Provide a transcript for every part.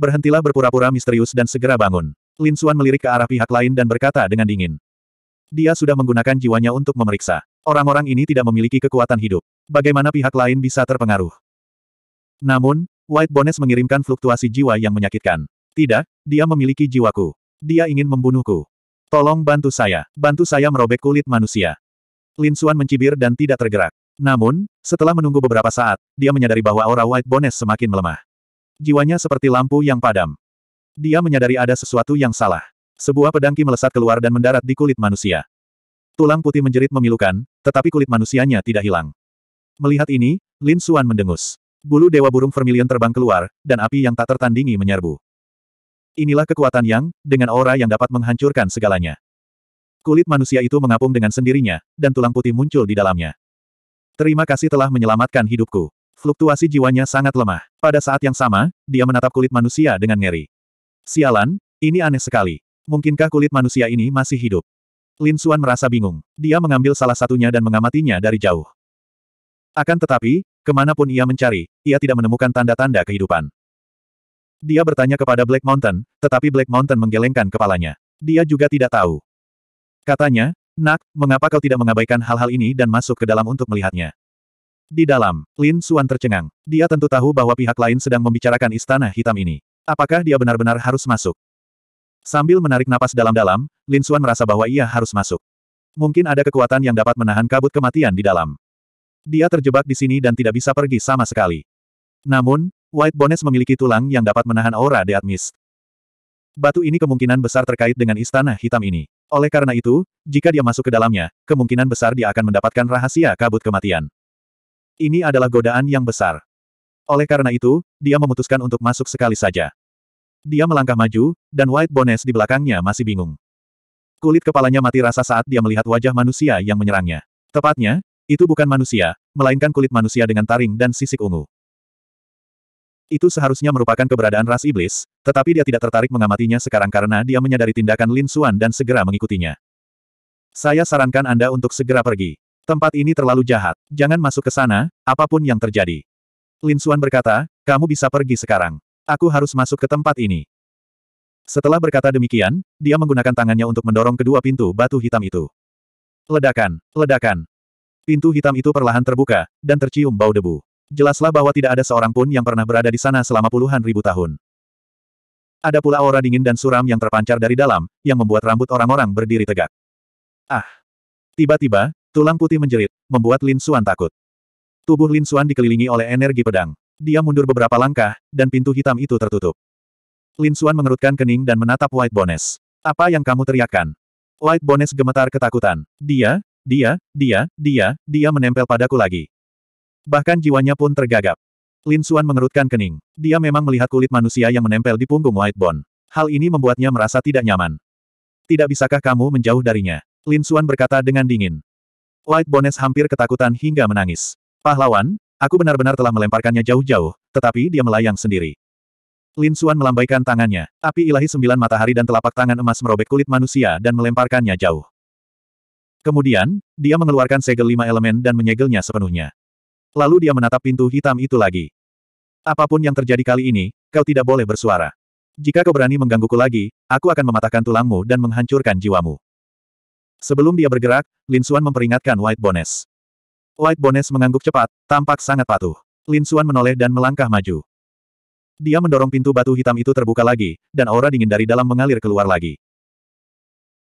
Berhentilah berpura-pura misterius dan segera bangun. Lin Xuan melirik ke arah pihak lain dan berkata dengan dingin. Dia sudah menggunakan jiwanya untuk memeriksa. Orang-orang ini tidak memiliki kekuatan hidup. Bagaimana pihak lain bisa terpengaruh? Namun, White Bones mengirimkan fluktuasi jiwa yang menyakitkan. Tidak, dia memiliki jiwaku. Dia ingin membunuhku. Tolong bantu saya. Bantu saya merobek kulit manusia. Lin Xuan mencibir dan tidak tergerak. Namun, setelah menunggu beberapa saat, dia menyadari bahwa aura White Bones semakin melemah. Jiwanya seperti lampu yang padam. Dia menyadari ada sesuatu yang salah. Sebuah pedangki melesat keluar dan mendarat di kulit manusia. Tulang putih menjerit memilukan, tetapi kulit manusianya tidak hilang. Melihat ini, Lin Suan mendengus. Bulu dewa burung vermilion terbang keluar, dan api yang tak tertandingi menyerbu. Inilah kekuatan yang, dengan aura yang dapat menghancurkan segalanya. Kulit manusia itu mengapung dengan sendirinya, dan tulang putih muncul di dalamnya. Terima kasih telah menyelamatkan hidupku. Fluktuasi jiwanya sangat lemah. Pada saat yang sama, dia menatap kulit manusia dengan ngeri. Sialan, ini aneh sekali. Mungkinkah kulit manusia ini masih hidup? Lin Suan merasa bingung. Dia mengambil salah satunya dan mengamatinya dari jauh. Akan tetapi, kemanapun ia mencari, ia tidak menemukan tanda-tanda kehidupan. Dia bertanya kepada Black Mountain, tetapi Black Mountain menggelengkan kepalanya. Dia juga tidak tahu. Katanya, Nak, mengapa kau tidak mengabaikan hal-hal ini dan masuk ke dalam untuk melihatnya? Di dalam, Lin Suan tercengang. Dia tentu tahu bahwa pihak lain sedang membicarakan istana hitam ini. Apakah dia benar-benar harus masuk? Sambil menarik napas dalam-dalam, Lin Suan merasa bahwa ia harus masuk. Mungkin ada kekuatan yang dapat menahan kabut kematian di dalam. Dia terjebak di sini dan tidak bisa pergi sama sekali. Namun, White Bones memiliki tulang yang dapat menahan aura Deat Mist. Batu ini kemungkinan besar terkait dengan istana hitam ini. Oleh karena itu, jika dia masuk ke dalamnya, kemungkinan besar dia akan mendapatkan rahasia kabut kematian. Ini adalah godaan yang besar. Oleh karena itu, dia memutuskan untuk masuk sekali saja. Dia melangkah maju, dan White Bones di belakangnya masih bingung. Kulit kepalanya mati rasa saat dia melihat wajah manusia yang menyerangnya. Tepatnya, itu bukan manusia, melainkan kulit manusia dengan taring dan sisik ungu. Itu seharusnya merupakan keberadaan ras iblis, tetapi dia tidak tertarik mengamatinya sekarang karena dia menyadari tindakan Lin Xuan dan segera mengikutinya. Saya sarankan Anda untuk segera pergi. Tempat ini terlalu jahat. Jangan masuk ke sana, apapun yang terjadi. Lin Xuan berkata, kamu bisa pergi sekarang. Aku harus masuk ke tempat ini. Setelah berkata demikian, dia menggunakan tangannya untuk mendorong kedua pintu batu hitam itu. Ledakan, ledakan. Pintu hitam itu perlahan terbuka, dan tercium bau debu. Jelaslah bahwa tidak ada seorang pun yang pernah berada di sana selama puluhan ribu tahun. Ada pula aura dingin dan suram yang terpancar dari dalam, yang membuat rambut orang-orang berdiri tegak. Ah! Tiba-tiba, Tulang putih menjerit, membuat Lin Suan takut. Tubuh Lin Suan dikelilingi oleh energi pedang. Dia mundur beberapa langkah, dan pintu hitam itu tertutup. Lin Suan mengerutkan kening dan menatap White Bones. Apa yang kamu teriakkan? White Bones gemetar ketakutan. Dia, dia, dia, dia, dia menempel padaku lagi. Bahkan jiwanya pun tergagap. Lin Suan mengerutkan kening. Dia memang melihat kulit manusia yang menempel di punggung White Bone. Hal ini membuatnya merasa tidak nyaman. Tidak bisakah kamu menjauh darinya? Lin Suan berkata dengan dingin. White Bones hampir ketakutan hingga menangis. Pahlawan, aku benar-benar telah melemparkannya jauh-jauh, tetapi dia melayang sendiri. Lin Xuan melambaikan tangannya. Api ilahi sembilan matahari dan telapak tangan emas merobek kulit manusia dan melemparkannya jauh. Kemudian, dia mengeluarkan segel lima elemen dan menyegelnya sepenuhnya. Lalu dia menatap pintu hitam itu lagi. Apapun yang terjadi kali ini, kau tidak boleh bersuara. Jika kau berani menggangguku lagi, aku akan mematahkan tulangmu dan menghancurkan jiwamu. Sebelum dia bergerak, Lin Xuan memperingatkan White Bones. White Bones mengangguk cepat, tampak sangat patuh. Lin Xuan menoleh dan melangkah maju. Dia mendorong pintu batu hitam itu terbuka lagi, dan aura dingin dari dalam mengalir keluar lagi.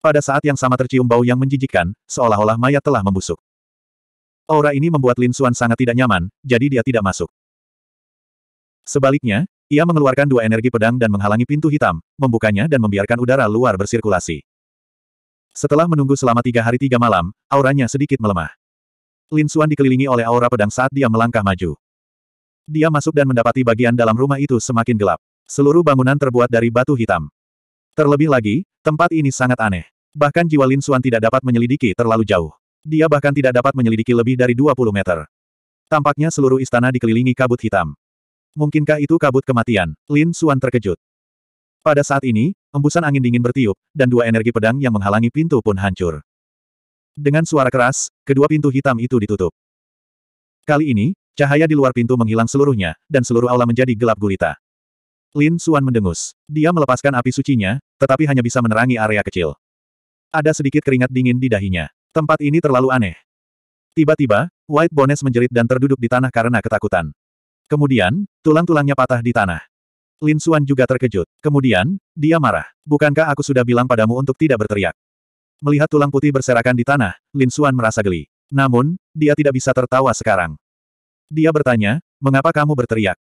Pada saat yang sama tercium bau yang menjijikkan, seolah-olah mayat telah membusuk. Aura ini membuat Lin Xuan sangat tidak nyaman, jadi dia tidak masuk. Sebaliknya, ia mengeluarkan dua energi pedang dan menghalangi pintu hitam, membukanya dan membiarkan udara luar bersirkulasi. Setelah menunggu selama tiga hari tiga malam, auranya sedikit melemah. Lin Xuan dikelilingi oleh aura pedang saat dia melangkah maju. Dia masuk dan mendapati bagian dalam rumah itu semakin gelap. Seluruh bangunan terbuat dari batu hitam. Terlebih lagi, tempat ini sangat aneh. Bahkan jiwa Lin Xuan tidak dapat menyelidiki terlalu jauh. Dia bahkan tidak dapat menyelidiki lebih dari 20 meter. Tampaknya seluruh istana dikelilingi kabut hitam. Mungkinkah itu kabut kematian? Lin Xuan terkejut. Pada saat ini, Embusan angin dingin bertiup, dan dua energi pedang yang menghalangi pintu pun hancur. Dengan suara keras, kedua pintu hitam itu ditutup. Kali ini, cahaya di luar pintu menghilang seluruhnya, dan seluruh aula menjadi gelap gulita. Lin Suan mendengus. Dia melepaskan api sucinya, tetapi hanya bisa menerangi area kecil. Ada sedikit keringat dingin di dahinya. Tempat ini terlalu aneh. Tiba-tiba, White Bones menjerit dan terduduk di tanah karena ketakutan. Kemudian, tulang-tulangnya patah di tanah. Lin Suan juga terkejut. Kemudian, dia marah. Bukankah aku sudah bilang padamu untuk tidak berteriak? Melihat tulang putih berserakan di tanah, Lin Suan merasa geli. Namun, dia tidak bisa tertawa sekarang. Dia bertanya, mengapa kamu berteriak?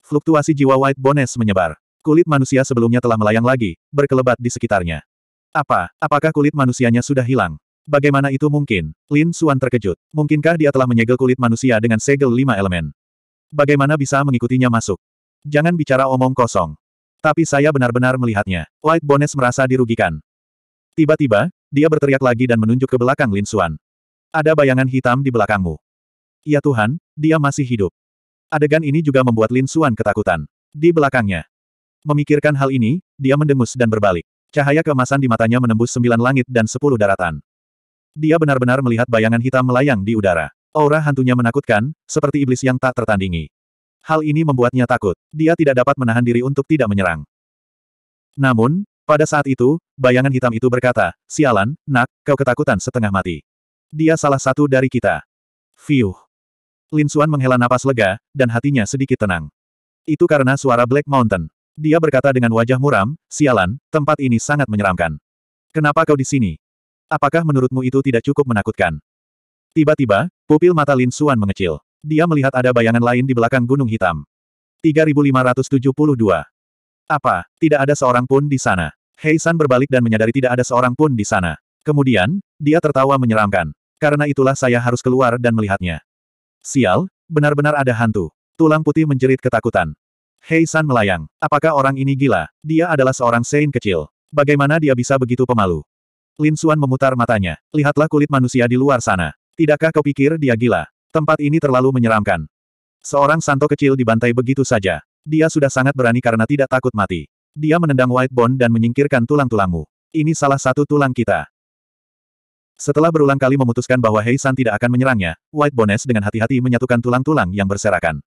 Fluktuasi jiwa White Bones menyebar. Kulit manusia sebelumnya telah melayang lagi, berkelebat di sekitarnya. Apa, apakah kulit manusianya sudah hilang? Bagaimana itu mungkin? Lin Suan terkejut. Mungkinkah dia telah menyegel kulit manusia dengan segel lima elemen? Bagaimana bisa mengikutinya masuk? Jangan bicara omong kosong. Tapi saya benar-benar melihatnya. White Bones merasa dirugikan. Tiba-tiba, dia berteriak lagi dan menunjuk ke belakang Lin Xuan. Ada bayangan hitam di belakangmu. Ya Tuhan, dia masih hidup. Adegan ini juga membuat Lin Xuan ketakutan. Di belakangnya. Memikirkan hal ini, dia mendengus dan berbalik. Cahaya keemasan di matanya menembus sembilan langit dan sepuluh daratan. Dia benar-benar melihat bayangan hitam melayang di udara. Aura hantunya menakutkan, seperti iblis yang tak tertandingi. Hal ini membuatnya takut. Dia tidak dapat menahan diri untuk tidak menyerang. Namun, pada saat itu, bayangan hitam itu berkata, Sialan, nak, kau ketakutan setengah mati. Dia salah satu dari kita. Fiuh. Lin Suan menghela napas lega, dan hatinya sedikit tenang. Itu karena suara Black Mountain. Dia berkata dengan wajah muram, Sialan, tempat ini sangat menyeramkan. Kenapa kau di sini? Apakah menurutmu itu tidak cukup menakutkan? Tiba-tiba, pupil mata Lin Suan mengecil. Dia melihat ada bayangan lain di belakang gunung hitam. 3572. Apa, tidak ada seorang pun di sana. Hei San berbalik dan menyadari tidak ada seorang pun di sana. Kemudian, dia tertawa menyeramkan. Karena itulah saya harus keluar dan melihatnya. Sial, benar-benar ada hantu. Tulang putih menjerit ketakutan. Hei San melayang. Apakah orang ini gila? Dia adalah seorang sein kecil. Bagaimana dia bisa begitu pemalu? Lin Suan memutar matanya. Lihatlah kulit manusia di luar sana. Tidakkah kau pikir dia gila? Tempat ini terlalu menyeramkan. Seorang santo kecil dibantai begitu saja. Dia sudah sangat berani karena tidak takut mati. Dia menendang White Bond dan menyingkirkan tulang-tulangmu. Ini salah satu tulang kita. Setelah berulang kali memutuskan bahwa Hei San tidak akan menyerangnya, White Bones dengan hati-hati menyatukan tulang-tulang yang berserakan.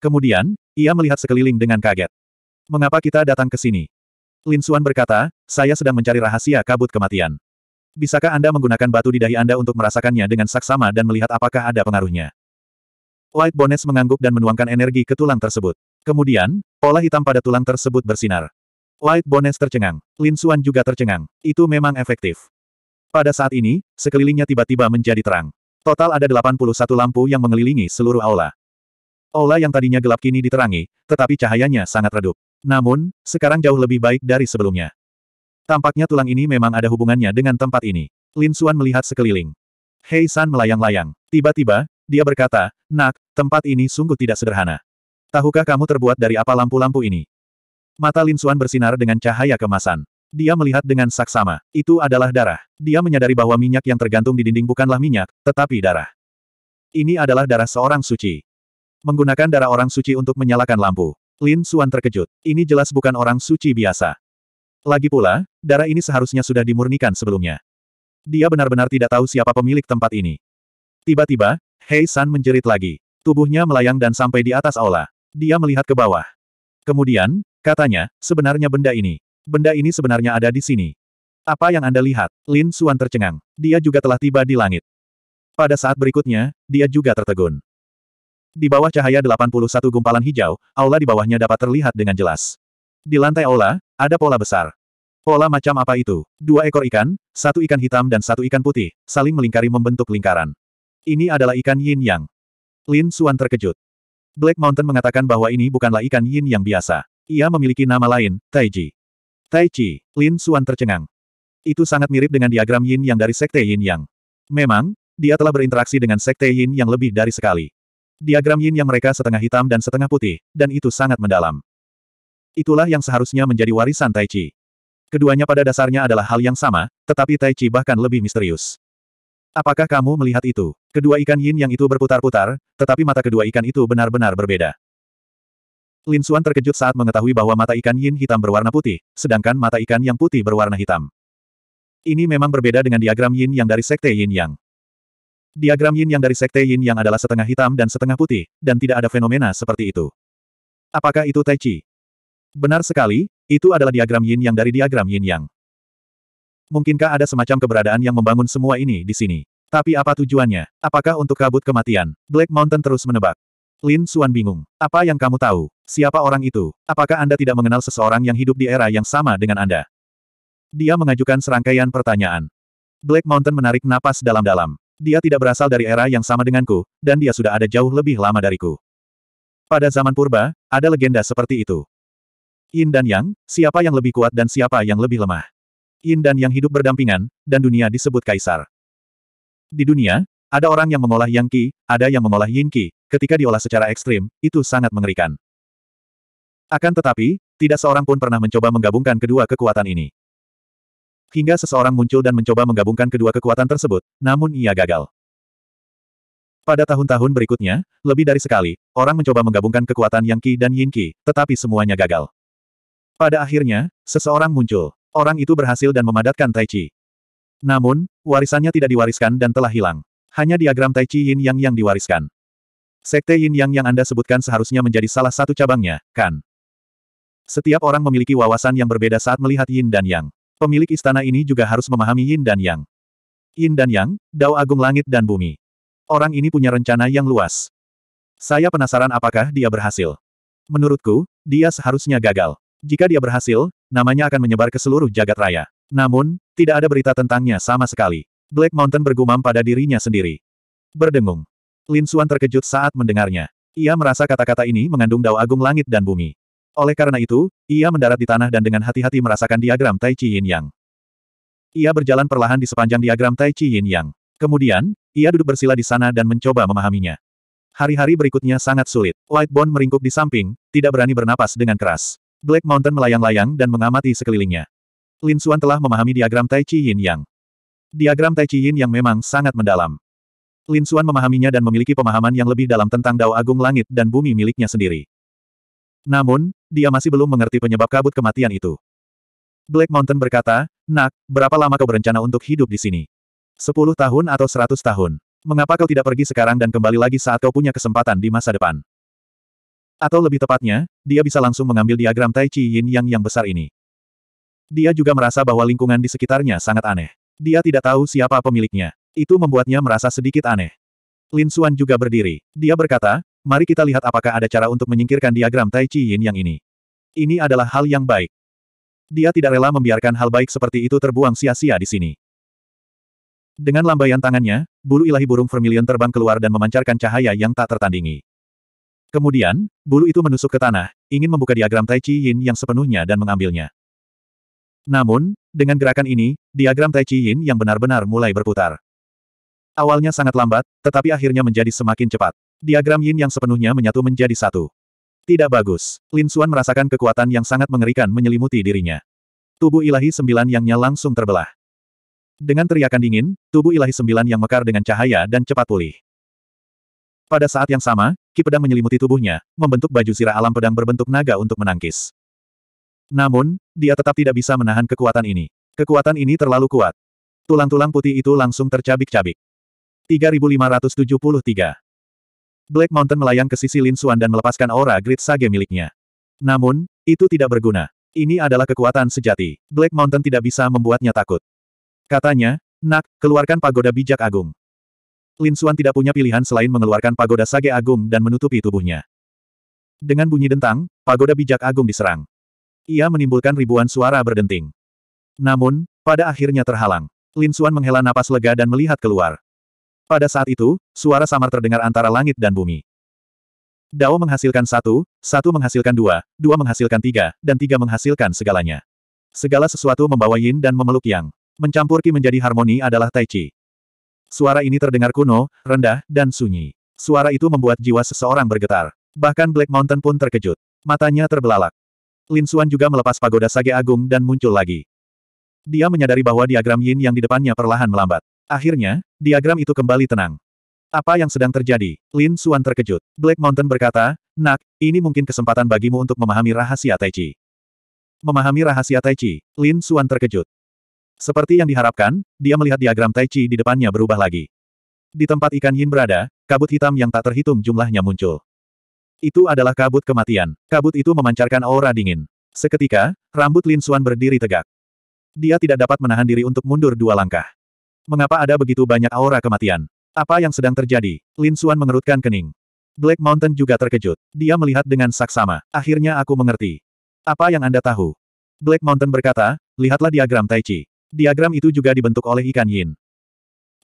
Kemudian, ia melihat sekeliling dengan kaget. Mengapa kita datang ke sini? Lin Xuan berkata, saya sedang mencari rahasia kabut kematian. Bisakah Anda menggunakan batu di dahi Anda untuk merasakannya dengan saksama dan melihat apakah ada pengaruhnya? White Bones mengangguk dan menuangkan energi ke tulang tersebut. Kemudian, pola hitam pada tulang tersebut bersinar. White Bones tercengang. Lin Xuan juga tercengang. Itu memang efektif. Pada saat ini, sekelilingnya tiba-tiba menjadi terang. Total ada 81 lampu yang mengelilingi seluruh aula. Aula yang tadinya gelap kini diterangi, tetapi cahayanya sangat redup. Namun, sekarang jauh lebih baik dari sebelumnya. Tampaknya tulang ini memang ada hubungannya dengan tempat ini. Lin Suan melihat sekeliling. Hei San melayang-layang. Tiba-tiba, dia berkata, Nak, tempat ini sungguh tidak sederhana. Tahukah kamu terbuat dari apa lampu-lampu ini? Mata Lin Suan bersinar dengan cahaya kemasan. Dia melihat dengan saksama. Itu adalah darah. Dia menyadari bahwa minyak yang tergantung di dinding bukanlah minyak, tetapi darah. Ini adalah darah seorang suci. Menggunakan darah orang suci untuk menyalakan lampu. Lin Suan terkejut. Ini jelas bukan orang suci biasa. Lagi pula, darah ini seharusnya sudah dimurnikan sebelumnya. Dia benar-benar tidak tahu siapa pemilik tempat ini. Tiba-tiba, Hei San menjerit lagi. Tubuhnya melayang dan sampai di atas aula. Dia melihat ke bawah. Kemudian, katanya, sebenarnya benda ini. Benda ini sebenarnya ada di sini. Apa yang Anda lihat? Lin Suan tercengang. Dia juga telah tiba di langit. Pada saat berikutnya, dia juga tertegun. Di bawah cahaya 81 gumpalan hijau, aula di bawahnya dapat terlihat dengan jelas. Di lantai aula, ada pola besar. Pola macam apa itu? Dua ekor ikan, satu ikan hitam dan satu ikan putih, saling melingkari membentuk lingkaran. Ini adalah ikan yin yang. Lin Suan terkejut. Black Mountain mengatakan bahwa ini bukanlah ikan yin yang biasa. Ia memiliki nama lain, Tai Chi. Tai Chi. Lin Suan tercengang. Itu sangat mirip dengan diagram yin yang dari sekte yin yang. Memang, dia telah berinteraksi dengan sekte yin yang lebih dari sekali. Diagram yin yang mereka setengah hitam dan setengah putih, dan itu sangat mendalam. Itulah yang seharusnya menjadi warisan Tai Chi. Keduanya pada dasarnya adalah hal yang sama, tetapi Tai Chi bahkan lebih misterius. Apakah kamu melihat itu? Kedua ikan yin yang itu berputar-putar, tetapi mata kedua ikan itu benar-benar berbeda. Lin Suan terkejut saat mengetahui bahwa mata ikan yin hitam berwarna putih, sedangkan mata ikan yang putih berwarna hitam. Ini memang berbeda dengan diagram yin yang dari sekte yin yang. Diagram yin yang dari sekte yin yang adalah setengah hitam dan setengah putih, dan tidak ada fenomena seperti itu. Apakah itu Tai Chi? Benar sekali, itu adalah diagram yin yang dari diagram yin yang. Mungkinkah ada semacam keberadaan yang membangun semua ini di sini? Tapi apa tujuannya? Apakah untuk kabut kematian? Black Mountain terus menebak. Lin Suan bingung. Apa yang kamu tahu? Siapa orang itu? Apakah Anda tidak mengenal seseorang yang hidup di era yang sama dengan Anda? Dia mengajukan serangkaian pertanyaan. Black Mountain menarik napas dalam-dalam. Dia tidak berasal dari era yang sama denganku, dan dia sudah ada jauh lebih lama dariku. Pada zaman purba, ada legenda seperti itu. Yin dan Yang, siapa yang lebih kuat dan siapa yang lebih lemah. Yin dan Yang hidup berdampingan, dan dunia disebut kaisar. Di dunia, ada orang yang mengolah Yang Qi, ada yang mengolah Yin Qi, ketika diolah secara ekstrim, itu sangat mengerikan. Akan tetapi, tidak seorang pun pernah mencoba menggabungkan kedua kekuatan ini. Hingga seseorang muncul dan mencoba menggabungkan kedua kekuatan tersebut, namun ia gagal. Pada tahun-tahun berikutnya, lebih dari sekali, orang mencoba menggabungkan kekuatan Yang Qi dan Yin Qi, tetapi semuanya gagal. Pada akhirnya, seseorang muncul. Orang itu berhasil dan memadatkan Tai Chi. Namun, warisannya tidak diwariskan dan telah hilang. Hanya diagram Tai Chi Yin Yang yang diwariskan. Sekte Yin Yang yang Anda sebutkan seharusnya menjadi salah satu cabangnya, kan? Setiap orang memiliki wawasan yang berbeda saat melihat Yin dan Yang. Pemilik istana ini juga harus memahami Yin dan Yang. Yin dan Yang, Dao Agung Langit dan Bumi. Orang ini punya rencana yang luas. Saya penasaran apakah dia berhasil. Menurutku, dia seharusnya gagal. Jika dia berhasil, namanya akan menyebar ke seluruh jagat raya. Namun, tidak ada berita tentangnya sama sekali. Black Mountain bergumam pada dirinya sendiri. Berdengung. Lin Xuan terkejut saat mendengarnya. Ia merasa kata-kata ini mengandung dao agung langit dan bumi. Oleh karena itu, ia mendarat di tanah dan dengan hati-hati merasakan diagram Tai Chi Yin Yang. Ia berjalan perlahan di sepanjang diagram Tai Chi Yin Yang. Kemudian, ia duduk bersila di sana dan mencoba memahaminya. Hari-hari berikutnya sangat sulit. Whitebone meringkuk di samping, tidak berani bernapas dengan keras. Black Mountain melayang-layang dan mengamati sekelilingnya. Lin Xuan telah memahami diagram Tai Chi Yin Yang. Diagram Tai Chi Yin Yang memang sangat mendalam. Lin Xuan memahaminya dan memiliki pemahaman yang lebih dalam tentang Dao Agung Langit dan Bumi miliknya sendiri. Namun, dia masih belum mengerti penyebab kabut kematian itu. Black Mountain berkata, Nak, berapa lama kau berencana untuk hidup di sini? Sepuluh tahun atau seratus tahun? Mengapa kau tidak pergi sekarang dan kembali lagi saat kau punya kesempatan di masa depan? Atau lebih tepatnya, dia bisa langsung mengambil diagram Tai Chi Yin Yang yang besar ini. Dia juga merasa bahwa lingkungan di sekitarnya sangat aneh. Dia tidak tahu siapa pemiliknya. Itu membuatnya merasa sedikit aneh. Lin Xuan juga berdiri. Dia berkata, mari kita lihat apakah ada cara untuk menyingkirkan diagram Tai Chi Yin Yang ini. Ini adalah hal yang baik. Dia tidak rela membiarkan hal baik seperti itu terbuang sia-sia di sini. Dengan lambaian tangannya, bulu ilahi burung vermilion terbang keluar dan memancarkan cahaya yang tak tertandingi. Kemudian, bulu itu menusuk ke tanah, ingin membuka diagram Tai Chi Yin yang sepenuhnya dan mengambilnya. Namun, dengan gerakan ini, diagram Tai Chi Yin yang benar-benar mulai berputar. Awalnya sangat lambat, tetapi akhirnya menjadi semakin cepat. Diagram Yin yang sepenuhnya menyatu menjadi satu. Tidak bagus. Lin Xuan merasakan kekuatan yang sangat mengerikan menyelimuti dirinya. Tubuh ilahi sembilan yangnya langsung terbelah. Dengan teriakan dingin, tubuh ilahi sembilan yang mekar dengan cahaya dan cepat pulih. Pada saat yang sama, ki pedang menyelimuti tubuhnya, membentuk baju sirah alam pedang berbentuk naga untuk menangkis. Namun, dia tetap tidak bisa menahan kekuatan ini. Kekuatan ini terlalu kuat. Tulang-tulang putih itu langsung tercabik-cabik. 3573 Black Mountain melayang ke sisi Lin Xuan dan melepaskan aura grit Sage miliknya. Namun, itu tidak berguna. Ini adalah kekuatan sejati. Black Mountain tidak bisa membuatnya takut. Katanya, Nak, keluarkan pagoda bijak agung. Lin Suan tidak punya pilihan selain mengeluarkan pagoda sage agung dan menutupi tubuhnya. Dengan bunyi dentang, pagoda bijak agung diserang. Ia menimbulkan ribuan suara berdenting. Namun, pada akhirnya terhalang. Lin Suan menghela napas lega dan melihat keluar. Pada saat itu, suara samar terdengar antara langit dan bumi. Dao menghasilkan satu, satu menghasilkan dua, dua menghasilkan tiga, dan tiga menghasilkan segalanya. Segala sesuatu membawa yin dan memeluk yang. Mencampur menjadi harmoni adalah tai chi. Suara ini terdengar kuno, rendah, dan sunyi. Suara itu membuat jiwa seseorang bergetar. Bahkan Black Mountain pun terkejut. Matanya terbelalak. Lin Xuan juga melepas pagoda Sage Agung dan muncul lagi. Dia menyadari bahwa diagram Yin yang di depannya perlahan melambat. Akhirnya, diagram itu kembali tenang. Apa yang sedang terjadi? Lin Xuan terkejut. Black Mountain berkata, Nak, ini mungkin kesempatan bagimu untuk memahami rahasia Tai Chi. Memahami rahasia Tai Chi, Lin Xuan terkejut. Seperti yang diharapkan, dia melihat diagram Tai Chi di depannya berubah lagi. Di tempat ikan Yin berada, kabut hitam yang tak terhitung jumlahnya muncul. Itu adalah kabut kematian. Kabut itu memancarkan aura dingin. Seketika, rambut Lin Suan berdiri tegak. Dia tidak dapat menahan diri untuk mundur dua langkah. Mengapa ada begitu banyak aura kematian? Apa yang sedang terjadi? Lin Suan mengerutkan kening. Black Mountain juga terkejut. Dia melihat dengan saksama. Akhirnya aku mengerti. Apa yang Anda tahu? Black Mountain berkata, lihatlah diagram Tai Chi. Diagram itu juga dibentuk oleh ikan yin.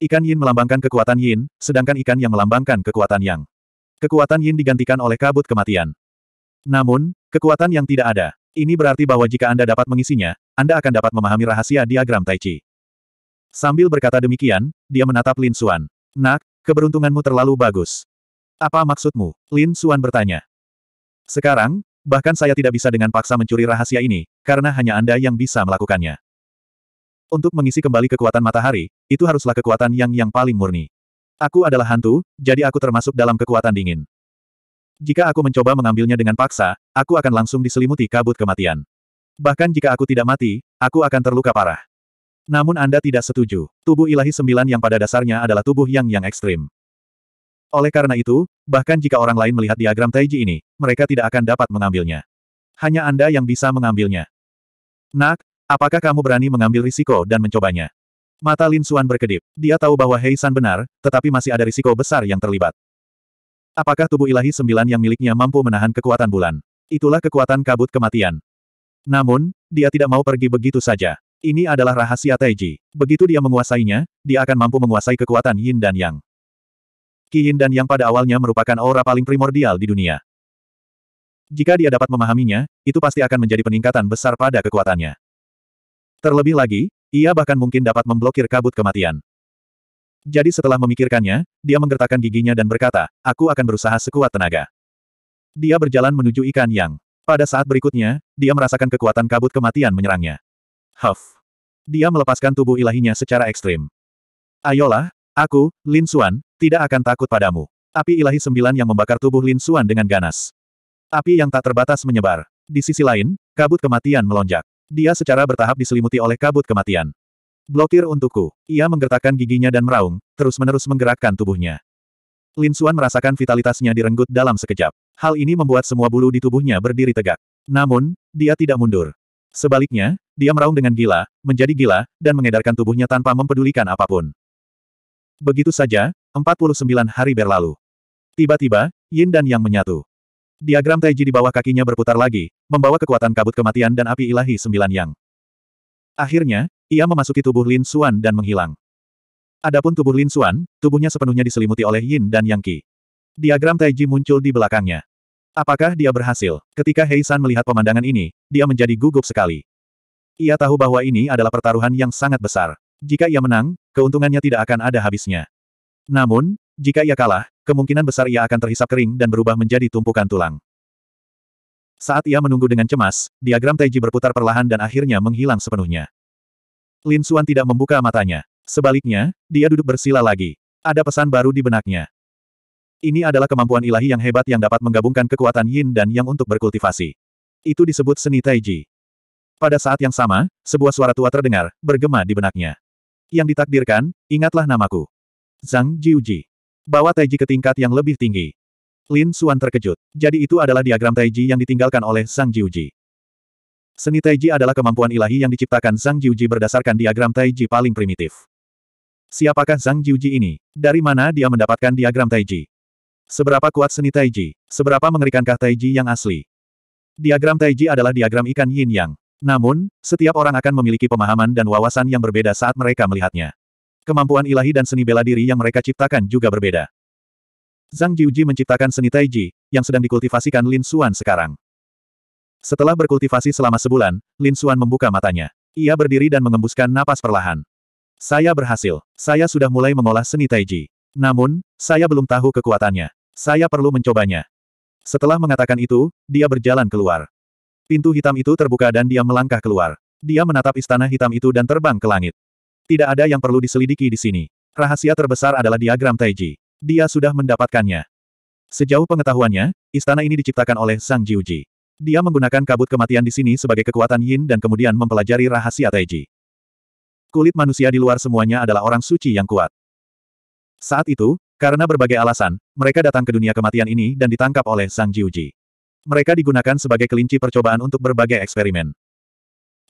Ikan yin melambangkan kekuatan yin, sedangkan ikan yang melambangkan kekuatan yang. Kekuatan yin digantikan oleh kabut kematian. Namun, kekuatan yang tidak ada. Ini berarti bahwa jika Anda dapat mengisinya, Anda akan dapat memahami rahasia diagram Tai Chi. Sambil berkata demikian, dia menatap Lin Xuan. Nak, keberuntunganmu terlalu bagus. Apa maksudmu? Lin Xuan bertanya. Sekarang, bahkan saya tidak bisa dengan paksa mencuri rahasia ini, karena hanya Anda yang bisa melakukannya. Untuk mengisi kembali kekuatan matahari, itu haruslah kekuatan yang yang paling murni. Aku adalah hantu, jadi aku termasuk dalam kekuatan dingin. Jika aku mencoba mengambilnya dengan paksa, aku akan langsung diselimuti kabut kematian. Bahkan jika aku tidak mati, aku akan terluka parah. Namun Anda tidak setuju. Tubuh ilahi sembilan yang pada dasarnya adalah tubuh yang yang ekstrim. Oleh karena itu, bahkan jika orang lain melihat diagram Taiji ini, mereka tidak akan dapat mengambilnya. Hanya Anda yang bisa mengambilnya. Nak, Apakah kamu berani mengambil risiko dan mencobanya? Mata Lin Xuan berkedip. Dia tahu bahwa Hei San benar, tetapi masih ada risiko besar yang terlibat. Apakah tubuh ilahi sembilan yang miliknya mampu menahan kekuatan bulan? Itulah kekuatan kabut kematian. Namun, dia tidak mau pergi begitu saja. Ini adalah rahasia Taiji. Begitu dia menguasainya, dia akan mampu menguasai kekuatan Yin dan Yang. Qi Yin dan Yang pada awalnya merupakan aura paling primordial di dunia. Jika dia dapat memahaminya, itu pasti akan menjadi peningkatan besar pada kekuatannya. Terlebih lagi, ia bahkan mungkin dapat memblokir kabut kematian. Jadi setelah memikirkannya, dia menggertakkan giginya dan berkata, aku akan berusaha sekuat tenaga. Dia berjalan menuju ikan yang. Pada saat berikutnya, dia merasakan kekuatan kabut kematian menyerangnya. Huff. Dia melepaskan tubuh ilahinya secara ekstrim. Ayolah, aku, Lin Xuan, tidak akan takut padamu. Api ilahi sembilan yang membakar tubuh Lin Xuan dengan ganas. Api yang tak terbatas menyebar. Di sisi lain, kabut kematian melonjak. Dia secara bertahap diselimuti oleh kabut kematian. Blokir untukku. Ia menggertakkan giginya dan meraung, terus-menerus menggerakkan tubuhnya. Lin Suan merasakan vitalitasnya direnggut dalam sekejap. Hal ini membuat semua bulu di tubuhnya berdiri tegak. Namun, dia tidak mundur. Sebaliknya, dia meraung dengan gila, menjadi gila, dan mengedarkan tubuhnya tanpa mempedulikan apapun. Begitu saja, 49 hari berlalu. Tiba-tiba, Yin dan Yang menyatu. Diagram Taiji di bawah kakinya berputar lagi, membawa kekuatan kabut kematian dan api ilahi sembilan yang. Akhirnya, ia memasuki tubuh Lin Xuan dan menghilang. Adapun tubuh Lin Xuan, tubuhnya sepenuhnya diselimuti oleh Yin dan Yang Qi. Diagram Taiji muncul di belakangnya. Apakah dia berhasil? Ketika Hei San melihat pemandangan ini, dia menjadi gugup sekali. Ia tahu bahwa ini adalah pertaruhan yang sangat besar. Jika ia menang, keuntungannya tidak akan ada habisnya. Namun, jika ia kalah, kemungkinan besar ia akan terhisap kering dan berubah menjadi tumpukan tulang. Saat ia menunggu dengan cemas, diagram Taiji berputar perlahan dan akhirnya menghilang sepenuhnya. Lin Xuan tidak membuka matanya. Sebaliknya, dia duduk bersila lagi. Ada pesan baru di benaknya. Ini adalah kemampuan ilahi yang hebat yang dapat menggabungkan kekuatan yin dan yang untuk berkultivasi. Itu disebut seni Taiji. Pada saat yang sama, sebuah suara tua terdengar, bergema di benaknya. Yang ditakdirkan, ingatlah namaku. Zhang Jiuji. Bawa Taiji ke tingkat yang lebih tinggi. Lin Suan terkejut. Jadi itu adalah diagram Taiji yang ditinggalkan oleh Sang Jiuji. Seni Taiji adalah kemampuan ilahi yang diciptakan Sang Jiuji berdasarkan diagram Taiji paling primitif. Siapakah Sang Jiuji ini? Dari mana dia mendapatkan diagram Taiji? Seberapa kuat seni Taiji? Seberapa mengerikankah Taiji yang asli? Diagram Taiji adalah diagram ikan yin yang. Namun, setiap orang akan memiliki pemahaman dan wawasan yang berbeda saat mereka melihatnya. Kemampuan ilahi dan seni bela diri yang mereka ciptakan juga berbeda. Zhang Jiuji menciptakan seni Taiji, yang sedang dikultivasikan Lin Xuan sekarang. Setelah berkultivasi selama sebulan, Lin Xuan membuka matanya. Ia berdiri dan mengembuskan napas perlahan. Saya berhasil. Saya sudah mulai mengolah seni Taiji. Namun, saya belum tahu kekuatannya. Saya perlu mencobanya. Setelah mengatakan itu, dia berjalan keluar. Pintu hitam itu terbuka dan dia melangkah keluar. Dia menatap istana hitam itu dan terbang ke langit. Tidak ada yang perlu diselidiki di sini. Rahasia terbesar adalah diagram Taiji. Dia sudah mendapatkannya. Sejauh pengetahuannya, istana ini diciptakan oleh Sang Jiuji. Dia menggunakan kabut kematian di sini sebagai kekuatan yin dan kemudian mempelajari rahasia Taiji. Kulit manusia di luar semuanya adalah orang suci yang kuat. Saat itu, karena berbagai alasan, mereka datang ke dunia kematian ini dan ditangkap oleh Sang Jiuji. Mereka digunakan sebagai kelinci percobaan untuk berbagai eksperimen.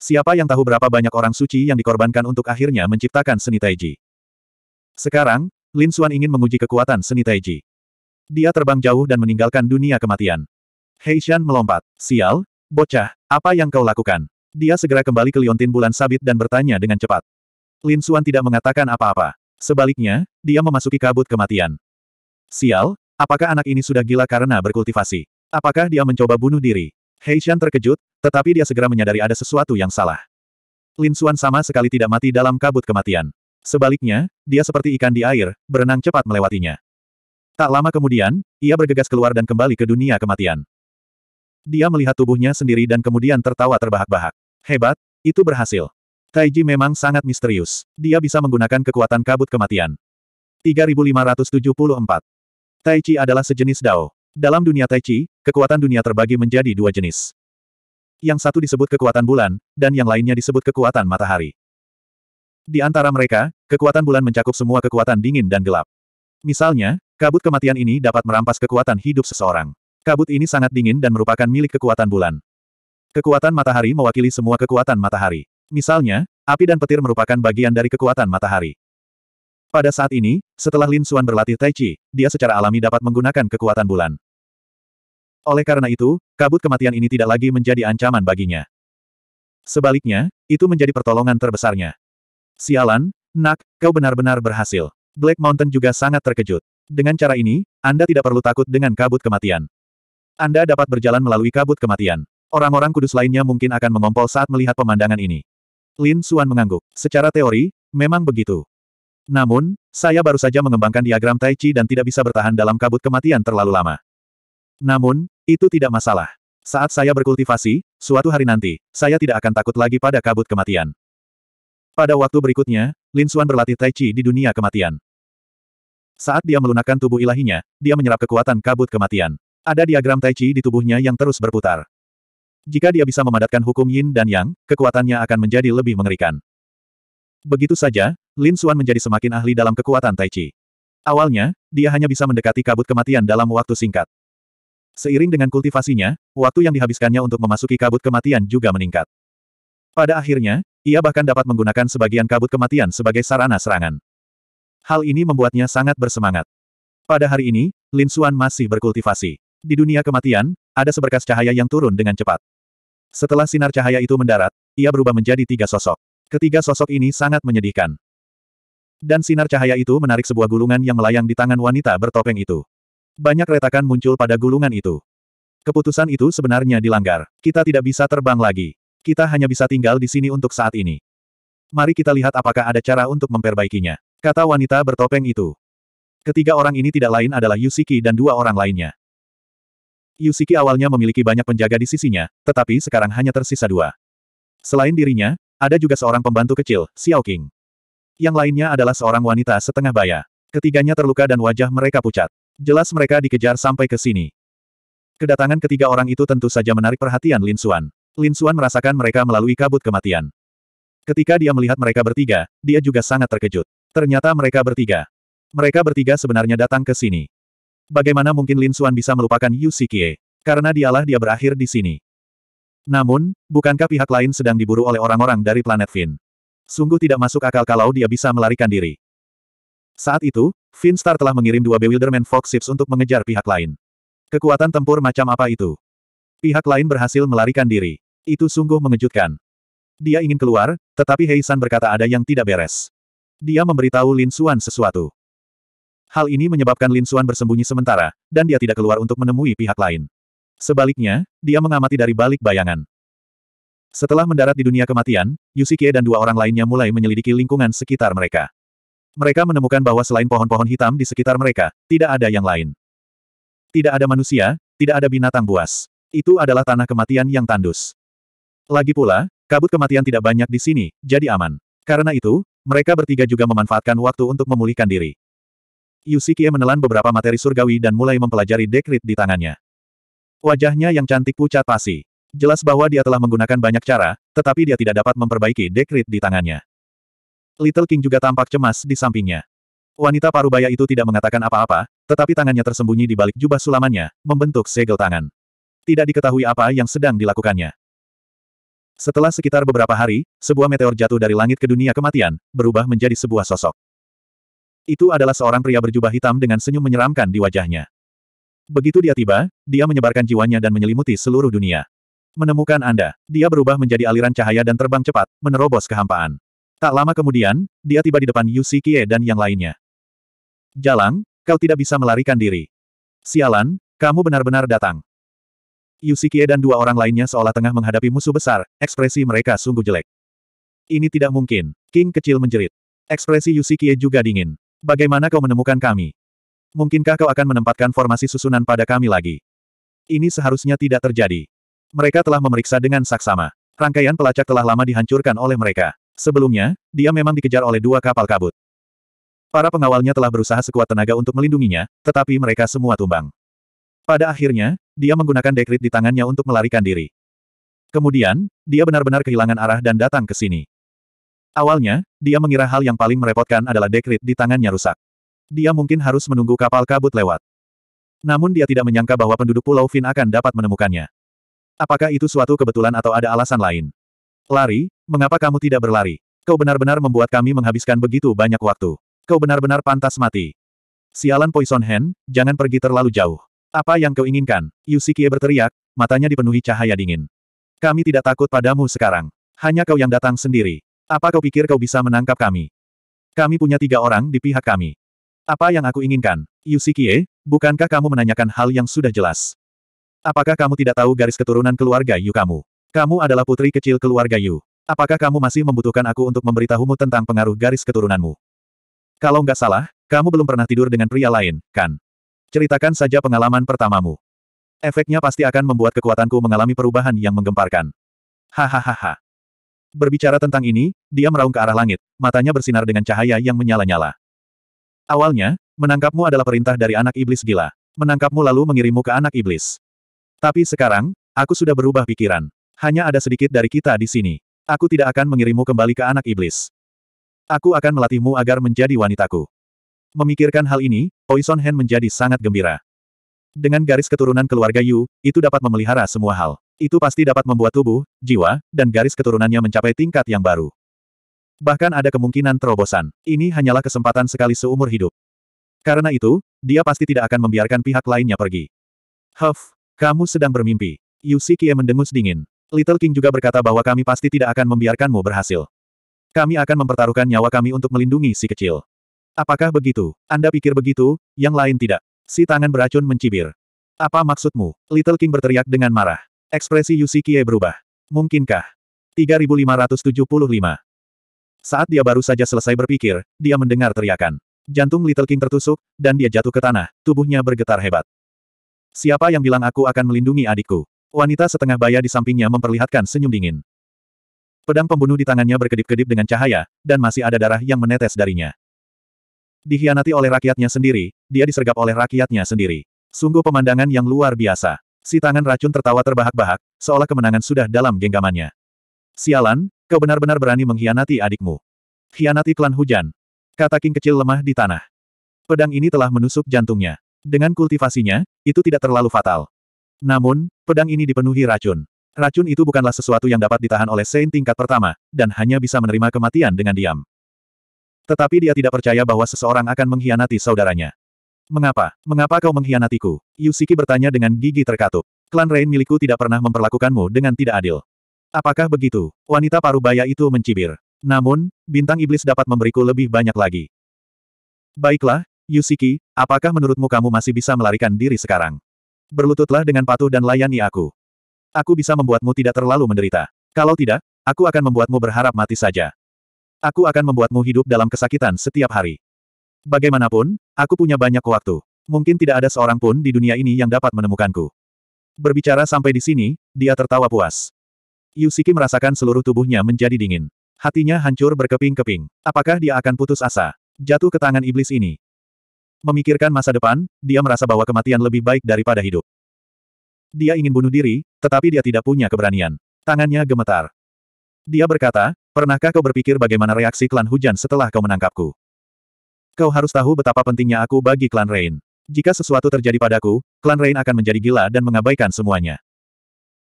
Siapa yang tahu berapa banyak orang suci yang dikorbankan untuk akhirnya menciptakan seni Taiji? Sekarang, Lin Xuan ingin menguji kekuatan seni Taiji. Dia terbang jauh dan meninggalkan dunia kematian. Hei Shan melompat. Sial, bocah, apa yang kau lakukan? Dia segera kembali ke liontin bulan sabit dan bertanya dengan cepat. Lin Xuan tidak mengatakan apa-apa. Sebaliknya, dia memasuki kabut kematian. Sial, apakah anak ini sudah gila karena berkultivasi? Apakah dia mencoba bunuh diri? Hei Shan terkejut, tetapi dia segera menyadari ada sesuatu yang salah. Lin Xuan sama sekali tidak mati dalam kabut kematian. Sebaliknya, dia seperti ikan di air, berenang cepat melewatinya. Tak lama kemudian, ia bergegas keluar dan kembali ke dunia kematian. Dia melihat tubuhnya sendiri dan kemudian tertawa terbahak-bahak. Hebat, itu berhasil. Taiji memang sangat misterius. Dia bisa menggunakan kekuatan kabut kematian. 3574. Taiji adalah sejenis Dao. Dalam dunia Taiji, kekuatan dunia terbagi menjadi dua jenis. Yang satu disebut kekuatan bulan, dan yang lainnya disebut kekuatan matahari. Di antara mereka, kekuatan bulan mencakup semua kekuatan dingin dan gelap. Misalnya, kabut kematian ini dapat merampas kekuatan hidup seseorang. Kabut ini sangat dingin dan merupakan milik kekuatan bulan. Kekuatan matahari mewakili semua kekuatan matahari. Misalnya, api dan petir merupakan bagian dari kekuatan matahari. Pada saat ini, setelah Lin Xuan berlatih Tai Chi, dia secara alami dapat menggunakan kekuatan bulan. Oleh karena itu, kabut kematian ini tidak lagi menjadi ancaman baginya. Sebaliknya, itu menjadi pertolongan terbesarnya. Sialan, nak, kau benar-benar berhasil. Black Mountain juga sangat terkejut. Dengan cara ini, Anda tidak perlu takut dengan kabut kematian. Anda dapat berjalan melalui kabut kematian. Orang-orang kudus lainnya mungkin akan mengompol saat melihat pemandangan ini. Lin Suan mengangguk. Secara teori, memang begitu. Namun, saya baru saja mengembangkan diagram Tai Chi dan tidak bisa bertahan dalam kabut kematian terlalu lama. Namun, itu tidak masalah. Saat saya berkultivasi, suatu hari nanti, saya tidak akan takut lagi pada kabut kematian. Pada waktu berikutnya, Lin Xuan berlatih Tai Chi di dunia kematian. Saat dia melunakkan tubuh ilahinya, dia menyerap kekuatan kabut kematian. Ada diagram Tai Chi di tubuhnya yang terus berputar. Jika dia bisa memadatkan hukum Yin dan Yang, kekuatannya akan menjadi lebih mengerikan. Begitu saja, Lin Xuan menjadi semakin ahli dalam kekuatan Tai Chi. Awalnya, dia hanya bisa mendekati kabut kematian dalam waktu singkat. Seiring dengan kultivasinya, waktu yang dihabiskannya untuk memasuki kabut kematian juga meningkat. Pada akhirnya, ia bahkan dapat menggunakan sebagian kabut kematian sebagai sarana serangan. Hal ini membuatnya sangat bersemangat. Pada hari ini, Lin Xuan masih berkultivasi. Di dunia kematian, ada seberkas cahaya yang turun dengan cepat. Setelah sinar cahaya itu mendarat, ia berubah menjadi tiga sosok. Ketiga sosok ini sangat menyedihkan. Dan sinar cahaya itu menarik sebuah gulungan yang melayang di tangan wanita bertopeng itu. Banyak retakan muncul pada gulungan itu. Keputusan itu sebenarnya dilanggar. Kita tidak bisa terbang lagi. Kita hanya bisa tinggal di sini untuk saat ini. Mari kita lihat apakah ada cara untuk memperbaikinya. Kata wanita bertopeng itu. Ketiga orang ini tidak lain adalah Yusiki dan dua orang lainnya. Yusiki awalnya memiliki banyak penjaga di sisinya, tetapi sekarang hanya tersisa dua. Selain dirinya, ada juga seorang pembantu kecil, Xiao King. Yang lainnya adalah seorang wanita setengah baya. Ketiganya terluka dan wajah mereka pucat. Jelas mereka dikejar sampai ke sini. Kedatangan ketiga orang itu tentu saja menarik perhatian Lin Suan. Lin Xuan merasakan mereka melalui kabut kematian. Ketika dia melihat mereka bertiga, dia juga sangat terkejut. Ternyata mereka bertiga. Mereka bertiga sebenarnya datang ke sini. Bagaimana mungkin Lin Xuan bisa melupakan Yu Sikie? Karena dialah dia berakhir di sini. Namun, bukankah pihak lain sedang diburu oleh orang-orang dari planet Finn? Sungguh tidak masuk akal kalau dia bisa melarikan diri. Saat itu, Finn Star telah mengirim dua Bewilderment Fox Ships untuk mengejar pihak lain. Kekuatan tempur macam apa itu? Pihak lain berhasil melarikan diri. Itu sungguh mengejutkan. Dia ingin keluar, tetapi Hei San berkata ada yang tidak beres. Dia memberitahu Lin Xuan sesuatu. Hal ini menyebabkan Lin Xuan bersembunyi sementara, dan dia tidak keluar untuk menemui pihak lain. Sebaliknya, dia mengamati dari balik bayangan. Setelah mendarat di dunia kematian, Yusikie dan dua orang lainnya mulai menyelidiki lingkungan sekitar mereka. Mereka menemukan bahwa selain pohon-pohon hitam di sekitar mereka, tidak ada yang lain. Tidak ada manusia, tidak ada binatang buas. Itu adalah tanah kematian yang tandus. Lagi pula, kabut kematian tidak banyak di sini, jadi aman. Karena itu, mereka bertiga juga memanfaatkan waktu untuk memulihkan diri. Yusikie menelan beberapa materi surgawi dan mulai mempelajari dekrit di tangannya. Wajahnya yang cantik pucat pasi. Jelas bahwa dia telah menggunakan banyak cara, tetapi dia tidak dapat memperbaiki dekrit di tangannya. Little King juga tampak cemas di sampingnya. Wanita parubaya itu tidak mengatakan apa-apa, tetapi tangannya tersembunyi di balik jubah sulamannya, membentuk segel tangan. Tidak diketahui apa yang sedang dilakukannya. Setelah sekitar beberapa hari, sebuah meteor jatuh dari langit ke dunia kematian, berubah menjadi sebuah sosok. Itu adalah seorang pria berjubah hitam dengan senyum menyeramkan di wajahnya. Begitu dia tiba, dia menyebarkan jiwanya dan menyelimuti seluruh dunia. Menemukan Anda, dia berubah menjadi aliran cahaya dan terbang cepat, menerobos kehampaan. Tak lama kemudian, dia tiba di depan Yu dan yang lainnya. Jalang, kau tidak bisa melarikan diri. Sialan, kamu benar-benar datang. Yusikie dan dua orang lainnya seolah tengah menghadapi musuh besar, ekspresi mereka sungguh jelek. Ini tidak mungkin. King kecil menjerit. Ekspresi Yusikie juga dingin. Bagaimana kau menemukan kami? Mungkinkah kau akan menempatkan formasi susunan pada kami lagi? Ini seharusnya tidak terjadi. Mereka telah memeriksa dengan saksama. Rangkaian pelacak telah lama dihancurkan oleh mereka. Sebelumnya, dia memang dikejar oleh dua kapal kabut. Para pengawalnya telah berusaha sekuat tenaga untuk melindunginya, tetapi mereka semua tumbang. Pada akhirnya, dia menggunakan dekrit di tangannya untuk melarikan diri. Kemudian, dia benar-benar kehilangan arah dan datang ke sini. Awalnya, dia mengira hal yang paling merepotkan adalah dekrit di tangannya rusak. Dia mungkin harus menunggu kapal kabut lewat. Namun dia tidak menyangka bahwa penduduk Pulau Fin akan dapat menemukannya. Apakah itu suatu kebetulan atau ada alasan lain? Lari, mengapa kamu tidak berlari? Kau benar-benar membuat kami menghabiskan begitu banyak waktu. Kau benar-benar pantas mati. Sialan Poison Hand, jangan pergi terlalu jauh. Apa yang kau inginkan? Yusikie berteriak, matanya dipenuhi cahaya dingin. Kami tidak takut padamu sekarang. Hanya kau yang datang sendiri. Apa kau pikir kau bisa menangkap kami? Kami punya tiga orang di pihak kami. Apa yang aku inginkan? Yusikie, bukankah kamu menanyakan hal yang sudah jelas? Apakah kamu tidak tahu garis keturunan keluarga Yu kamu? Kamu adalah putri kecil keluarga Yu. Apakah kamu masih membutuhkan aku untuk memberitahumu tentang pengaruh garis keturunanmu? Kalau nggak salah, kamu belum pernah tidur dengan pria lain, kan? Ceritakan saja pengalaman pertamamu. Efeknya pasti akan membuat kekuatanku mengalami perubahan yang menggemparkan. Hahaha. Berbicara tentang ini, dia meraung ke arah langit, matanya bersinar dengan cahaya yang menyala-nyala. Awalnya, menangkapmu adalah perintah dari anak iblis gila. Menangkapmu lalu mengirimmu ke anak iblis. Tapi sekarang, aku sudah berubah pikiran. Hanya ada sedikit dari kita di sini. Aku tidak akan mengirimmu kembali ke anak iblis. Aku akan melatihmu agar menjadi wanitaku. Memikirkan hal ini, Poison Hand menjadi sangat gembira. Dengan garis keturunan keluarga Yu, itu dapat memelihara semua hal. Itu pasti dapat membuat tubuh, jiwa, dan garis keturunannya mencapai tingkat yang baru. Bahkan ada kemungkinan terobosan. Ini hanyalah kesempatan sekali seumur hidup. Karena itu, dia pasti tidak akan membiarkan pihak lainnya pergi. Huff, kamu sedang bermimpi. Yu Sikie mendengus dingin. Little King juga berkata bahwa kami pasti tidak akan membiarkanmu berhasil. Kami akan mempertaruhkan nyawa kami untuk melindungi si kecil. Apakah begitu? Anda pikir begitu, yang lain tidak. Si tangan beracun mencibir. Apa maksudmu? Little King berteriak dengan marah. Ekspresi Yusikie berubah. Mungkinkah? 3575. Saat dia baru saja selesai berpikir, dia mendengar teriakan. Jantung Little King tertusuk, dan dia jatuh ke tanah, tubuhnya bergetar hebat. Siapa yang bilang aku akan melindungi adikku? Wanita setengah baya di sampingnya memperlihatkan senyum dingin. Pedang pembunuh di tangannya berkedip-kedip dengan cahaya, dan masih ada darah yang menetes darinya. Dihianati oleh rakyatnya sendiri, dia disergap oleh rakyatnya sendiri. Sungguh pemandangan yang luar biasa. Si tangan racun tertawa terbahak-bahak, seolah kemenangan sudah dalam genggamannya. Sialan, kau benar-benar berani menghianati adikmu. Hianati klan hujan. Kata King kecil lemah di tanah. Pedang ini telah menusuk jantungnya. Dengan kultivasinya, itu tidak terlalu fatal. Namun, pedang ini dipenuhi racun. Racun itu bukanlah sesuatu yang dapat ditahan oleh saint tingkat pertama, dan hanya bisa menerima kematian dengan diam. Tetapi dia tidak percaya bahwa seseorang akan mengkhianati saudaranya. Mengapa? Mengapa kau mengkhianatiku? Yusiki bertanya dengan gigi terkatup. Klan Rain milikku tidak pernah memperlakukanmu dengan tidak adil. Apakah begitu? Wanita parubaya itu mencibir. Namun, bintang iblis dapat memberiku lebih banyak lagi. Baiklah, Yusiki, apakah menurutmu kamu masih bisa melarikan diri sekarang? Berlututlah dengan patuh dan layani aku. Aku bisa membuatmu tidak terlalu menderita. Kalau tidak, aku akan membuatmu berharap mati saja. Aku akan membuatmu hidup dalam kesakitan setiap hari. Bagaimanapun, aku punya banyak waktu. Mungkin tidak ada seorang pun di dunia ini yang dapat menemukanku. Berbicara sampai di sini, dia tertawa puas. Yusiki merasakan seluruh tubuhnya menjadi dingin. Hatinya hancur berkeping-keping. Apakah dia akan putus asa? Jatuh ke tangan iblis ini. Memikirkan masa depan, dia merasa bahwa kematian lebih baik daripada hidup. Dia ingin bunuh diri, tetapi dia tidak punya keberanian. Tangannya gemetar. Dia berkata, Pernahkah kau berpikir bagaimana reaksi klan hujan setelah kau menangkapku? Kau harus tahu betapa pentingnya aku bagi klan Rain. Jika sesuatu terjadi padaku, klan Rain akan menjadi gila dan mengabaikan semuanya.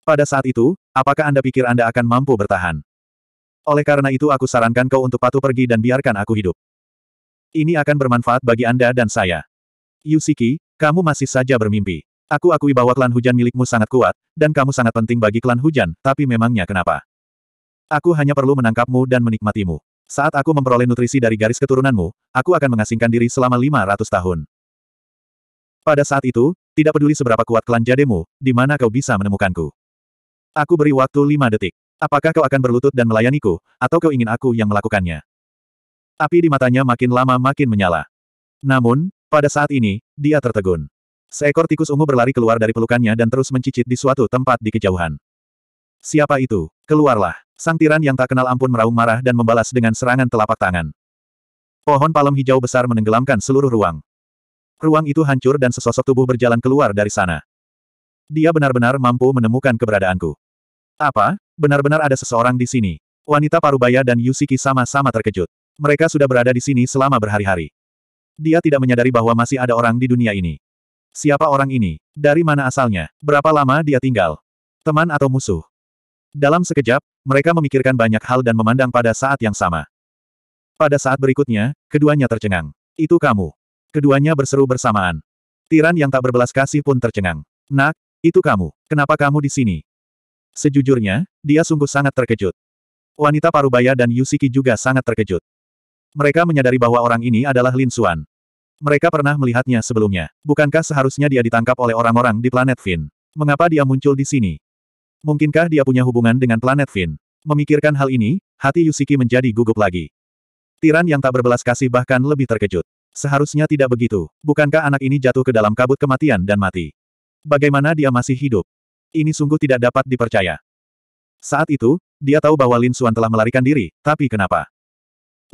Pada saat itu, apakah Anda pikir Anda akan mampu bertahan? Oleh karena itu aku sarankan kau untuk patuh pergi dan biarkan aku hidup. Ini akan bermanfaat bagi Anda dan saya. Yusiki, kamu masih saja bermimpi. Aku akui bahwa klan hujan milikmu sangat kuat, dan kamu sangat penting bagi klan hujan, tapi memangnya kenapa? Aku hanya perlu menangkapmu dan menikmatimu. Saat aku memperoleh nutrisi dari garis keturunanmu, aku akan mengasingkan diri selama 500 tahun. Pada saat itu, tidak peduli seberapa kuat klan jademu, di mana kau bisa menemukanku. Aku beri waktu lima detik. Apakah kau akan berlutut dan melayaniku, atau kau ingin aku yang melakukannya? Api di matanya makin lama makin menyala. Namun, pada saat ini, dia tertegun. Seekor tikus ungu berlari keluar dari pelukannya dan terus mencicit di suatu tempat di kejauhan. Siapa itu? Keluarlah. Sang tiran yang tak kenal ampun meraung marah dan membalas dengan serangan telapak tangan. Pohon palem hijau besar menenggelamkan seluruh ruang. Ruang itu hancur dan sesosok tubuh berjalan keluar dari sana. Dia benar-benar mampu menemukan keberadaanku. Apa? Benar-benar ada seseorang di sini. Wanita Parubaya dan Yusiki sama-sama terkejut. Mereka sudah berada di sini selama berhari-hari. Dia tidak menyadari bahwa masih ada orang di dunia ini. Siapa orang ini? Dari mana asalnya? Berapa lama dia tinggal? Teman atau musuh? Dalam sekejap, mereka memikirkan banyak hal dan memandang pada saat yang sama. Pada saat berikutnya, keduanya tercengang. Itu kamu. Keduanya berseru bersamaan. Tiran yang tak berbelas kasih pun tercengang. Nak, itu kamu. Kenapa kamu di sini? Sejujurnya, dia sungguh sangat terkejut. Wanita Parubaya dan Yusiki juga sangat terkejut. Mereka menyadari bahwa orang ini adalah Lin Suan. Mereka pernah melihatnya sebelumnya. Bukankah seharusnya dia ditangkap oleh orang-orang di planet Vin? Mengapa dia muncul di sini? Mungkinkah dia punya hubungan dengan planet Vin? Memikirkan hal ini, hati Yusiki menjadi gugup lagi. Tiran yang tak berbelas kasih bahkan lebih terkejut. Seharusnya tidak begitu. Bukankah anak ini jatuh ke dalam kabut kematian dan mati? Bagaimana dia masih hidup? Ini sungguh tidak dapat dipercaya. Saat itu, dia tahu bahwa Lin Suan telah melarikan diri, tapi kenapa?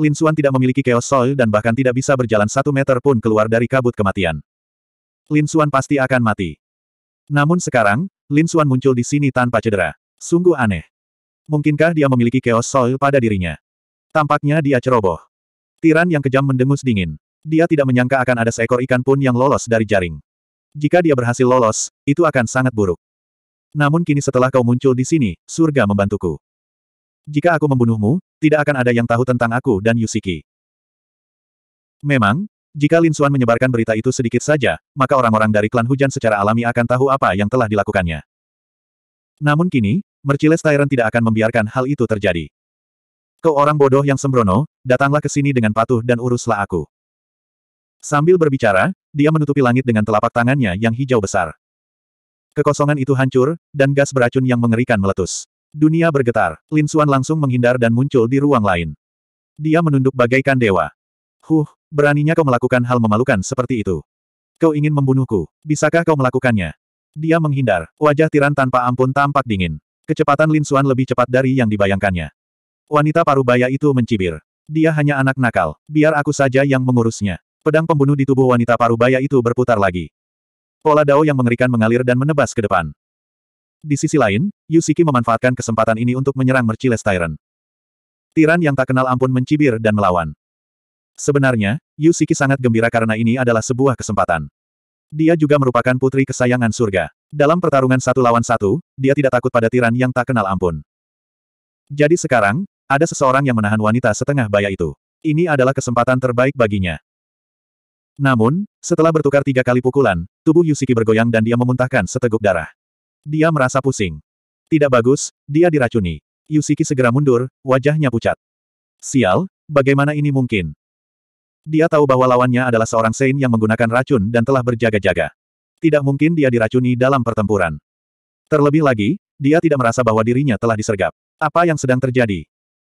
Lin Suan tidak memiliki Chaos Soul dan bahkan tidak bisa berjalan satu meter pun keluar dari kabut kematian. Lin Suan pasti akan mati. Namun sekarang, Lin Xuan muncul di sini tanpa cedera. Sungguh aneh. Mungkinkah dia memiliki Chaos Soil pada dirinya? Tampaknya dia ceroboh. Tiran yang kejam mendengus dingin. Dia tidak menyangka akan ada seekor ikan pun yang lolos dari jaring. Jika dia berhasil lolos, itu akan sangat buruk. Namun kini setelah kau muncul di sini, surga membantuku. Jika aku membunuhmu, tidak akan ada yang tahu tentang aku dan Yusiki. Memang, jika Lin Xuan menyebarkan berita itu sedikit saja, maka orang-orang dari klan hujan secara alami akan tahu apa yang telah dilakukannya. Namun kini, Merciless Tyrant tidak akan membiarkan hal itu terjadi. Kau orang bodoh yang sembrono, datanglah ke sini dengan patuh dan uruslah aku. Sambil berbicara, dia menutupi langit dengan telapak tangannya yang hijau besar. Kekosongan itu hancur, dan gas beracun yang mengerikan meletus. Dunia bergetar, Lin Xuan langsung menghindar dan muncul di ruang lain. Dia menunduk bagaikan dewa. Huh, Beraninya kau melakukan hal memalukan seperti itu. Kau ingin membunuhku. Bisakah kau melakukannya? Dia menghindar. Wajah tiran tanpa ampun tampak dingin. Kecepatan Lin Xuan lebih cepat dari yang dibayangkannya. Wanita parubaya itu mencibir. Dia hanya anak nakal. Biar aku saja yang mengurusnya. Pedang pembunuh di tubuh wanita parubaya itu berputar lagi. Pola dao yang mengerikan mengalir dan menebas ke depan. Di sisi lain, Yusiki memanfaatkan kesempatan ini untuk menyerang Merciles Tyrant. Tiran yang tak kenal ampun mencibir dan melawan. Sebenarnya, Yusiki sangat gembira karena ini adalah sebuah kesempatan. Dia juga merupakan putri kesayangan surga. Dalam pertarungan satu lawan satu, dia tidak takut pada tiran yang tak kenal ampun. Jadi sekarang, ada seseorang yang menahan wanita setengah baya itu. Ini adalah kesempatan terbaik baginya. Namun, setelah bertukar tiga kali pukulan, tubuh Yusiki bergoyang dan dia memuntahkan seteguk darah. Dia merasa pusing. Tidak bagus, dia diracuni. Yusiki segera mundur, wajahnya pucat. Sial, bagaimana ini mungkin? Dia tahu bahwa lawannya adalah seorang sein yang menggunakan racun dan telah berjaga-jaga. Tidak mungkin dia diracuni dalam pertempuran. Terlebih lagi, dia tidak merasa bahwa dirinya telah disergap. Apa yang sedang terjadi?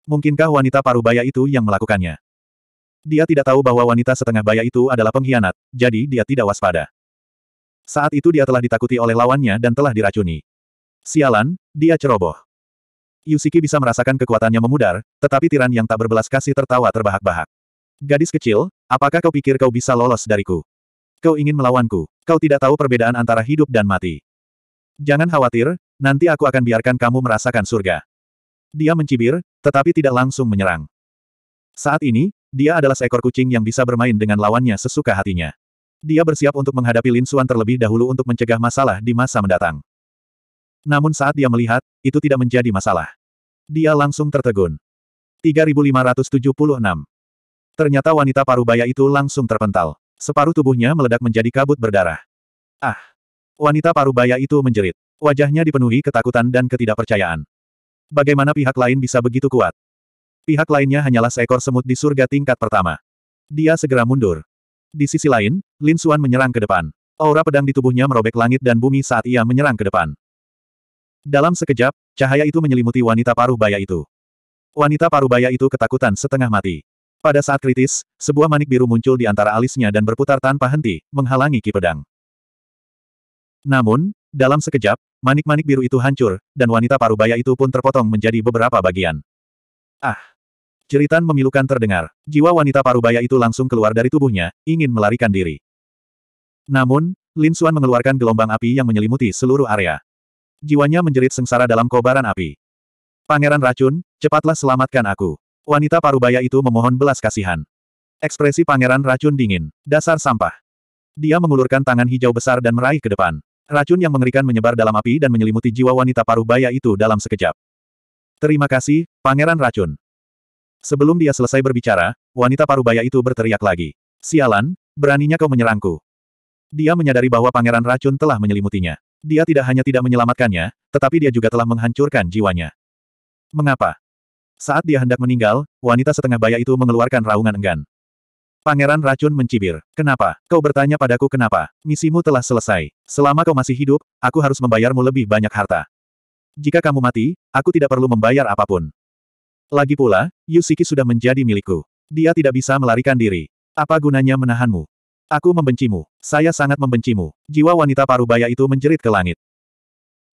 Mungkinkah wanita paruh baya itu yang melakukannya? Dia tidak tahu bahwa wanita setengah baya itu adalah pengkhianat, jadi dia tidak waspada. Saat itu dia telah ditakuti oleh lawannya dan telah diracuni. Sialan, dia ceroboh. Yusiki bisa merasakan kekuatannya memudar, tetapi tiran yang tak berbelas kasih tertawa terbahak-bahak. Gadis kecil, apakah kau pikir kau bisa lolos dariku? Kau ingin melawanku, kau tidak tahu perbedaan antara hidup dan mati. Jangan khawatir, nanti aku akan biarkan kamu merasakan surga. Dia mencibir, tetapi tidak langsung menyerang. Saat ini, dia adalah seekor kucing yang bisa bermain dengan lawannya sesuka hatinya. Dia bersiap untuk menghadapi Lin Suan terlebih dahulu untuk mencegah masalah di masa mendatang. Namun saat dia melihat, itu tidak menjadi masalah. Dia langsung tertegun. 3576 Ternyata wanita parubaya itu langsung terpental. Separuh tubuhnya meledak menjadi kabut berdarah. Ah! Wanita parubaya itu menjerit. Wajahnya dipenuhi ketakutan dan ketidakpercayaan. Bagaimana pihak lain bisa begitu kuat? Pihak lainnya hanyalah seekor semut di surga tingkat pertama. Dia segera mundur. Di sisi lain, Lin Suan menyerang ke depan. Aura pedang di tubuhnya merobek langit dan bumi saat ia menyerang ke depan. Dalam sekejap, cahaya itu menyelimuti wanita paruh baya itu. Wanita paruh baya itu ketakutan setengah mati. Pada saat kritis, sebuah manik biru muncul di antara alisnya dan berputar tanpa henti, menghalangi ki pedang. Namun, dalam sekejap, manik-manik biru itu hancur, dan wanita parubaya itu pun terpotong menjadi beberapa bagian. Ah! Jeritan memilukan terdengar. Jiwa wanita parubaya itu langsung keluar dari tubuhnya, ingin melarikan diri. Namun, Lin Xuan mengeluarkan gelombang api yang menyelimuti seluruh area. Jiwanya menjerit sengsara dalam kobaran api. Pangeran racun, cepatlah selamatkan aku. Wanita parubaya itu memohon belas kasihan. Ekspresi pangeran racun dingin. Dasar sampah. Dia mengulurkan tangan hijau besar dan meraih ke depan. Racun yang mengerikan menyebar dalam api dan menyelimuti jiwa wanita parubaya itu dalam sekejap. Terima kasih, pangeran racun. Sebelum dia selesai berbicara, wanita parubaya itu berteriak lagi. Sialan, beraninya kau menyerangku. Dia menyadari bahwa pangeran racun telah menyelimutinya. Dia tidak hanya tidak menyelamatkannya, tetapi dia juga telah menghancurkan jiwanya. Mengapa? Saat dia hendak meninggal, wanita setengah baya itu mengeluarkan raungan enggan. Pangeran racun mencibir. Kenapa? Kau bertanya padaku kenapa? Misimu telah selesai. Selama kau masih hidup, aku harus membayarmu lebih banyak harta. Jika kamu mati, aku tidak perlu membayar apapun. Lagi pula, Yusiki sudah menjadi milikku. Dia tidak bisa melarikan diri. Apa gunanya menahanmu? Aku membencimu. Saya sangat membencimu. Jiwa wanita paruh parubaya itu menjerit ke langit.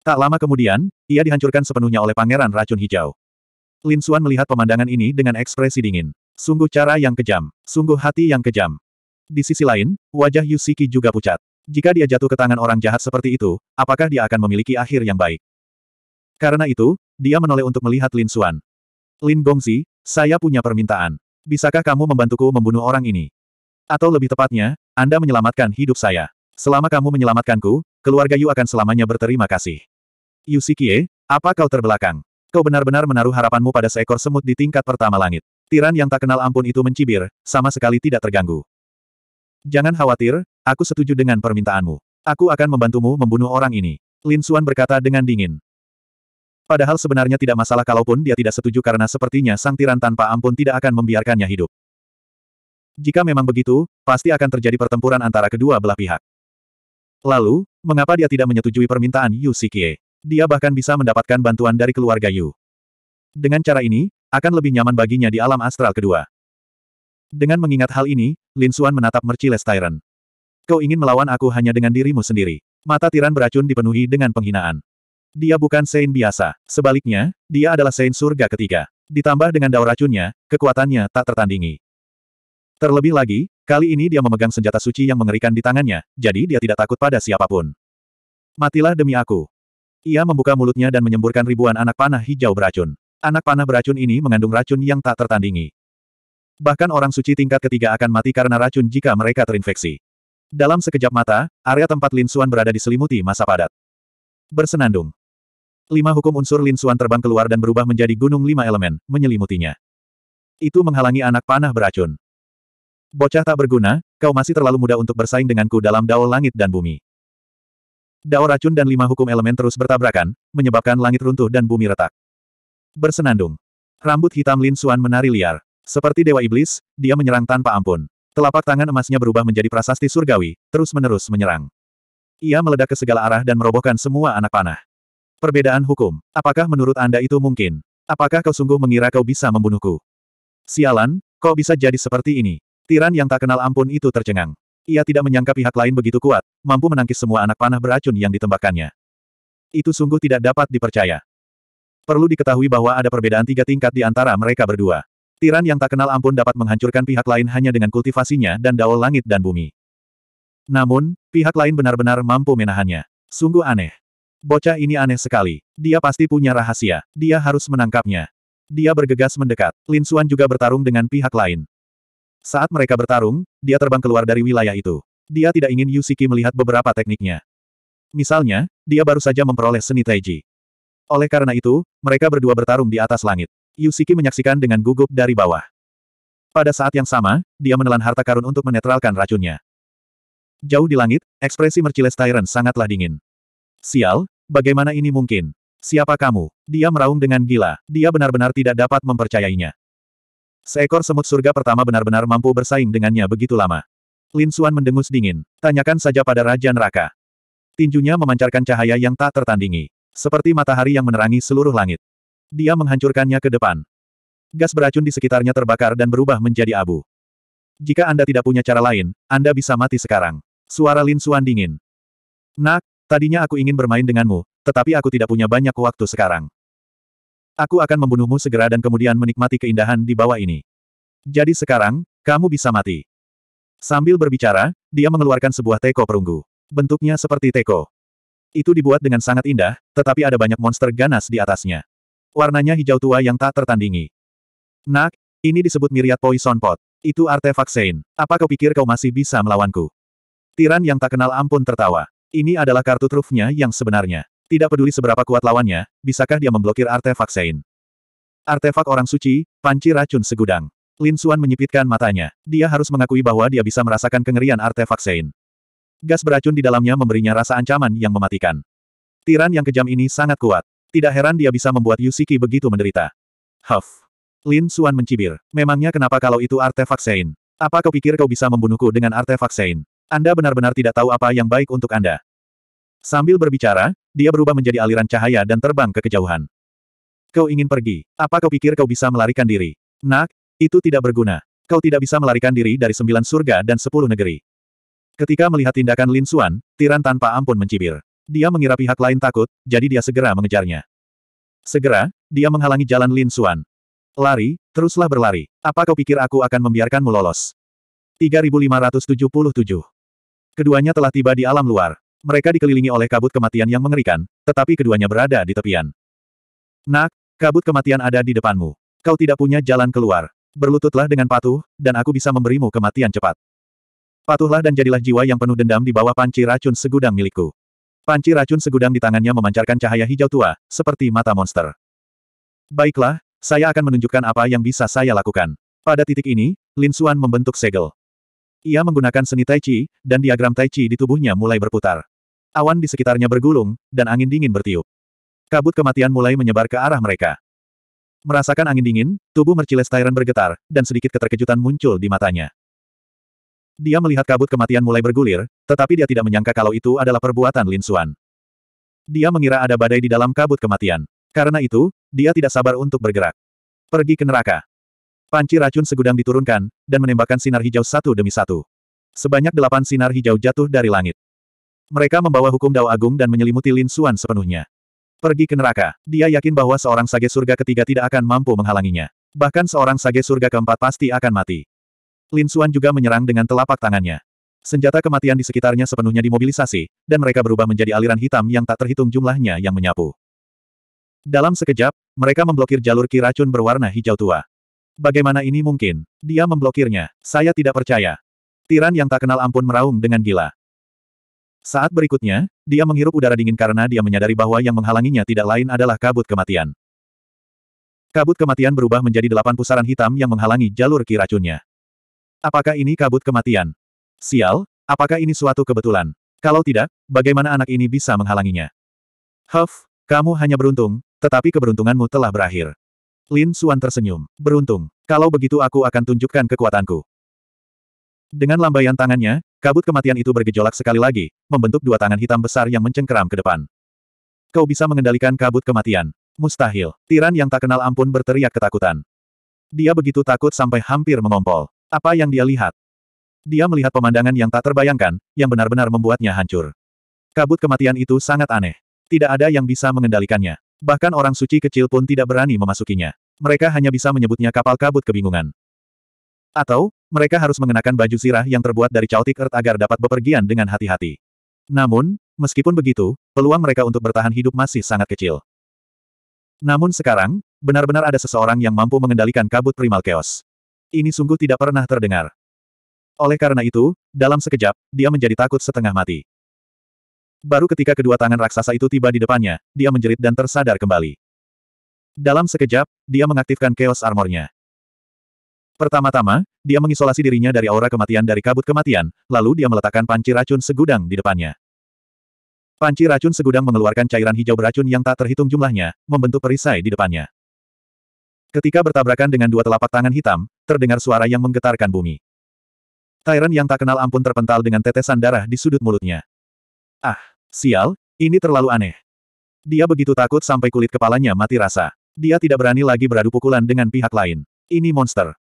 Tak lama kemudian, ia dihancurkan sepenuhnya oleh pangeran racun hijau. Lin Suan melihat pemandangan ini dengan ekspresi dingin. Sungguh cara yang kejam. Sungguh hati yang kejam. Di sisi lain, wajah Yusiki juga pucat. Jika dia jatuh ke tangan orang jahat seperti itu, apakah dia akan memiliki akhir yang baik? Karena itu, dia menoleh untuk melihat Lin Suan. Lin Gongzi, saya punya permintaan. Bisakah kamu membantuku membunuh orang ini? Atau lebih tepatnya, Anda menyelamatkan hidup saya. Selama kamu menyelamatkanku, keluarga Yu akan selamanya berterima kasih. Yusikie, apa kau terbelakang? Kau benar-benar menaruh harapanmu pada seekor semut di tingkat pertama langit. Tiran yang tak kenal ampun itu mencibir, sama sekali tidak terganggu. Jangan khawatir, aku setuju dengan permintaanmu. Aku akan membantumu membunuh orang ini. Lin Suan berkata dengan dingin. Padahal sebenarnya tidak masalah kalaupun dia tidak setuju karena sepertinya sang tiran tanpa ampun tidak akan membiarkannya hidup. Jika memang begitu, pasti akan terjadi pertempuran antara kedua belah pihak. Lalu, mengapa dia tidak menyetujui permintaan Yu Sikie? Dia bahkan bisa mendapatkan bantuan dari keluarga Yu. Dengan cara ini, akan lebih nyaman baginya di alam astral kedua. Dengan mengingat hal ini, Lin Xuan menatap Merciless Tyrant. Kau ingin melawan aku hanya dengan dirimu sendiri. Mata tiran beracun dipenuhi dengan penghinaan. Dia bukan Sein biasa. Sebaliknya, dia adalah Sein surga ketiga. Ditambah dengan daur racunnya, kekuatannya tak tertandingi. Terlebih lagi, kali ini dia memegang senjata suci yang mengerikan di tangannya, jadi dia tidak takut pada siapapun. Matilah demi aku. Ia membuka mulutnya dan menyemburkan ribuan anak panah hijau beracun. Anak panah beracun ini mengandung racun yang tak tertandingi. Bahkan orang suci tingkat ketiga akan mati karena racun jika mereka terinfeksi. Dalam sekejap mata, area tempat Lin Xuan berada diselimuti masa padat. Bersenandung. Lima hukum unsur Lin Xuan terbang keluar dan berubah menjadi gunung lima elemen, menyelimutinya. Itu menghalangi anak panah beracun. Bocah tak berguna, kau masih terlalu muda untuk bersaing denganku dalam dao langit dan bumi. Dao racun dan lima hukum elemen terus bertabrakan, menyebabkan langit runtuh dan bumi retak. Bersenandung. Rambut hitam Lin Xuan menari liar. Seperti dewa iblis, dia menyerang tanpa ampun. Telapak tangan emasnya berubah menjadi prasasti surgawi, terus-menerus menyerang. Ia meledak ke segala arah dan merobohkan semua anak panah. Perbedaan hukum. Apakah menurut Anda itu mungkin? Apakah kau sungguh mengira kau bisa membunuhku? Sialan, kau bisa jadi seperti ini. Tiran yang tak kenal ampun itu tercengang. Ia tidak menyangka pihak lain begitu kuat, mampu menangkis semua anak panah beracun yang ditembakkannya. Itu sungguh tidak dapat dipercaya. Perlu diketahui bahwa ada perbedaan tiga tingkat di antara mereka berdua. Tiran yang tak kenal ampun dapat menghancurkan pihak lain hanya dengan kultivasinya dan daul langit dan bumi. Namun, pihak lain benar-benar mampu menahannya. Sungguh aneh. Bocah ini aneh sekali. Dia pasti punya rahasia. Dia harus menangkapnya. Dia bergegas mendekat. Lin Xuan juga bertarung dengan pihak lain. Saat mereka bertarung, dia terbang keluar dari wilayah itu. Dia tidak ingin Yusiki melihat beberapa tekniknya. Misalnya, dia baru saja memperoleh seni Taiji. Oleh karena itu, mereka berdua bertarung di atas langit. Yusiki menyaksikan dengan gugup dari bawah. Pada saat yang sama, dia menelan harta karun untuk menetralkan racunnya. Jauh di langit, ekspresi Merciless Tyrant sangatlah dingin. Sial, bagaimana ini mungkin? Siapa kamu? Dia meraung dengan gila. Dia benar-benar tidak dapat mempercayainya. Seekor semut surga pertama benar-benar mampu bersaing dengannya begitu lama. Lin Xuan mendengus dingin. Tanyakan saja pada Raja Neraka. Tinjunya memancarkan cahaya yang tak tertandingi. Seperti matahari yang menerangi seluruh langit. Dia menghancurkannya ke depan. Gas beracun di sekitarnya terbakar dan berubah menjadi abu. Jika Anda tidak punya cara lain, Anda bisa mati sekarang. Suara Lin Xuan dingin. Nak, tadinya aku ingin bermain denganmu, tetapi aku tidak punya banyak waktu sekarang. Aku akan membunuhmu segera dan kemudian menikmati keindahan di bawah ini. Jadi sekarang, kamu bisa mati. Sambil berbicara, dia mengeluarkan sebuah teko perunggu. Bentuknya seperti teko. Itu dibuat dengan sangat indah, tetapi ada banyak monster ganas di atasnya. Warnanya hijau tua yang tak tertandingi. Nak, ini disebut miriat poison pot. Itu artefak Sein. Apa kau pikir kau masih bisa melawanku? Tiran yang tak kenal ampun tertawa. Ini adalah kartu trufnya yang sebenarnya. Tidak peduli seberapa kuat lawannya, bisakah dia memblokir artefak Sein? Artefak orang suci, panci racun segudang. Lin Suan menyipitkan matanya. Dia harus mengakui bahwa dia bisa merasakan kengerian artefak Sein. Gas beracun di dalamnya memberinya rasa ancaman yang mematikan. Tiran yang kejam ini sangat kuat. Tidak heran dia bisa membuat Yusiki begitu menderita. Huff. Lin Suan mencibir. Memangnya kenapa kalau itu artefak Sein? Apa kau pikir kau bisa membunuhku dengan artefak Sein? Anda benar-benar tidak tahu apa yang baik untuk Anda. Sambil berbicara, dia berubah menjadi aliran cahaya dan terbang ke kejauhan. Kau ingin pergi, apa kau pikir kau bisa melarikan diri? Nak, itu tidak berguna. Kau tidak bisa melarikan diri dari sembilan surga dan sepuluh negeri. Ketika melihat tindakan Lin Xuan, Tiran tanpa ampun mencibir. Dia mengira pihak lain takut, jadi dia segera mengejarnya. Segera, dia menghalangi jalan Lin Xuan. Lari, teruslah berlari. Apa kau pikir aku akan membiarkanmu lolos? 3577. Keduanya telah tiba di alam luar. Mereka dikelilingi oleh kabut kematian yang mengerikan, tetapi keduanya berada di tepian. Nak, kabut kematian ada di depanmu. Kau tidak punya jalan keluar. Berlututlah dengan patuh, dan aku bisa memberimu kematian cepat. Patuhlah dan jadilah jiwa yang penuh dendam di bawah panci racun segudang milikku. Panci racun segudang di tangannya memancarkan cahaya hijau tua, seperti mata monster. Baiklah, saya akan menunjukkan apa yang bisa saya lakukan. Pada titik ini, Lin Xuan membentuk segel. Ia menggunakan seni Tai Chi, dan diagram Tai Chi di tubuhnya mulai berputar. Awan di sekitarnya bergulung, dan angin dingin bertiup. Kabut kematian mulai menyebar ke arah mereka. Merasakan angin dingin, tubuh Merciless Tyrant bergetar, dan sedikit keterkejutan muncul di matanya. Dia melihat kabut kematian mulai bergulir, tetapi dia tidak menyangka kalau itu adalah perbuatan Lin Xuan. Dia mengira ada badai di dalam kabut kematian. Karena itu, dia tidak sabar untuk bergerak. Pergi ke neraka. Panci racun segudang diturunkan, dan menembakkan sinar hijau satu demi satu. Sebanyak delapan sinar hijau jatuh dari langit. Mereka membawa hukum Dao Agung dan menyelimuti Lin Xuan sepenuhnya. Pergi ke neraka. Dia yakin bahwa seorang sage surga ketiga tidak akan mampu menghalanginya. Bahkan seorang sage surga keempat pasti akan mati. Lin Xuan juga menyerang dengan telapak tangannya. Senjata kematian di sekitarnya sepenuhnya dimobilisasi, dan mereka berubah menjadi aliran hitam yang tak terhitung jumlahnya yang menyapu. Dalam sekejap, mereka memblokir jalur ki racun berwarna hijau tua. Bagaimana ini mungkin? Dia memblokirnya. Saya tidak percaya. Tiran yang tak kenal ampun meraung dengan gila. Saat berikutnya, dia menghirup udara dingin karena dia menyadari bahwa yang menghalanginya tidak lain adalah kabut kematian. Kabut kematian berubah menjadi delapan pusaran hitam yang menghalangi jalur ki Apakah ini kabut kematian? Sial, apakah ini suatu kebetulan? Kalau tidak, bagaimana anak ini bisa menghalanginya? Huff, kamu hanya beruntung, tetapi keberuntunganmu telah berakhir. Lin Suan tersenyum. Beruntung. Kalau begitu aku akan tunjukkan kekuatanku. Dengan lambaian tangannya, Kabut kematian itu bergejolak sekali lagi, membentuk dua tangan hitam besar yang mencengkeram ke depan. Kau bisa mengendalikan kabut kematian. Mustahil. Tiran yang tak kenal ampun berteriak ketakutan. Dia begitu takut sampai hampir mengompol. Apa yang dia lihat? Dia melihat pemandangan yang tak terbayangkan, yang benar-benar membuatnya hancur. Kabut kematian itu sangat aneh. Tidak ada yang bisa mengendalikannya. Bahkan orang suci kecil pun tidak berani memasukinya. Mereka hanya bisa menyebutnya kapal kabut kebingungan. Atau, mereka harus mengenakan baju sirah yang terbuat dari caotik Earth agar dapat bepergian dengan hati-hati. Namun, meskipun begitu, peluang mereka untuk bertahan hidup masih sangat kecil. Namun sekarang, benar-benar ada seseorang yang mampu mengendalikan kabut primal chaos. Ini sungguh tidak pernah terdengar. Oleh karena itu, dalam sekejap, dia menjadi takut setengah mati. Baru ketika kedua tangan raksasa itu tiba di depannya, dia menjerit dan tersadar kembali. Dalam sekejap, dia mengaktifkan chaos armornya. Pertama-tama, dia mengisolasi dirinya dari aura kematian dari kabut kematian, lalu dia meletakkan panci racun segudang di depannya. Panci racun segudang mengeluarkan cairan hijau beracun yang tak terhitung jumlahnya, membentuk perisai di depannya. Ketika bertabrakan dengan dua telapak tangan hitam, terdengar suara yang menggetarkan bumi. Tyran yang tak kenal ampun terpental dengan tetesan darah di sudut mulutnya. Ah, sial, ini terlalu aneh. Dia begitu takut sampai kulit kepalanya mati rasa. Dia tidak berani lagi beradu pukulan dengan pihak lain. Ini monster.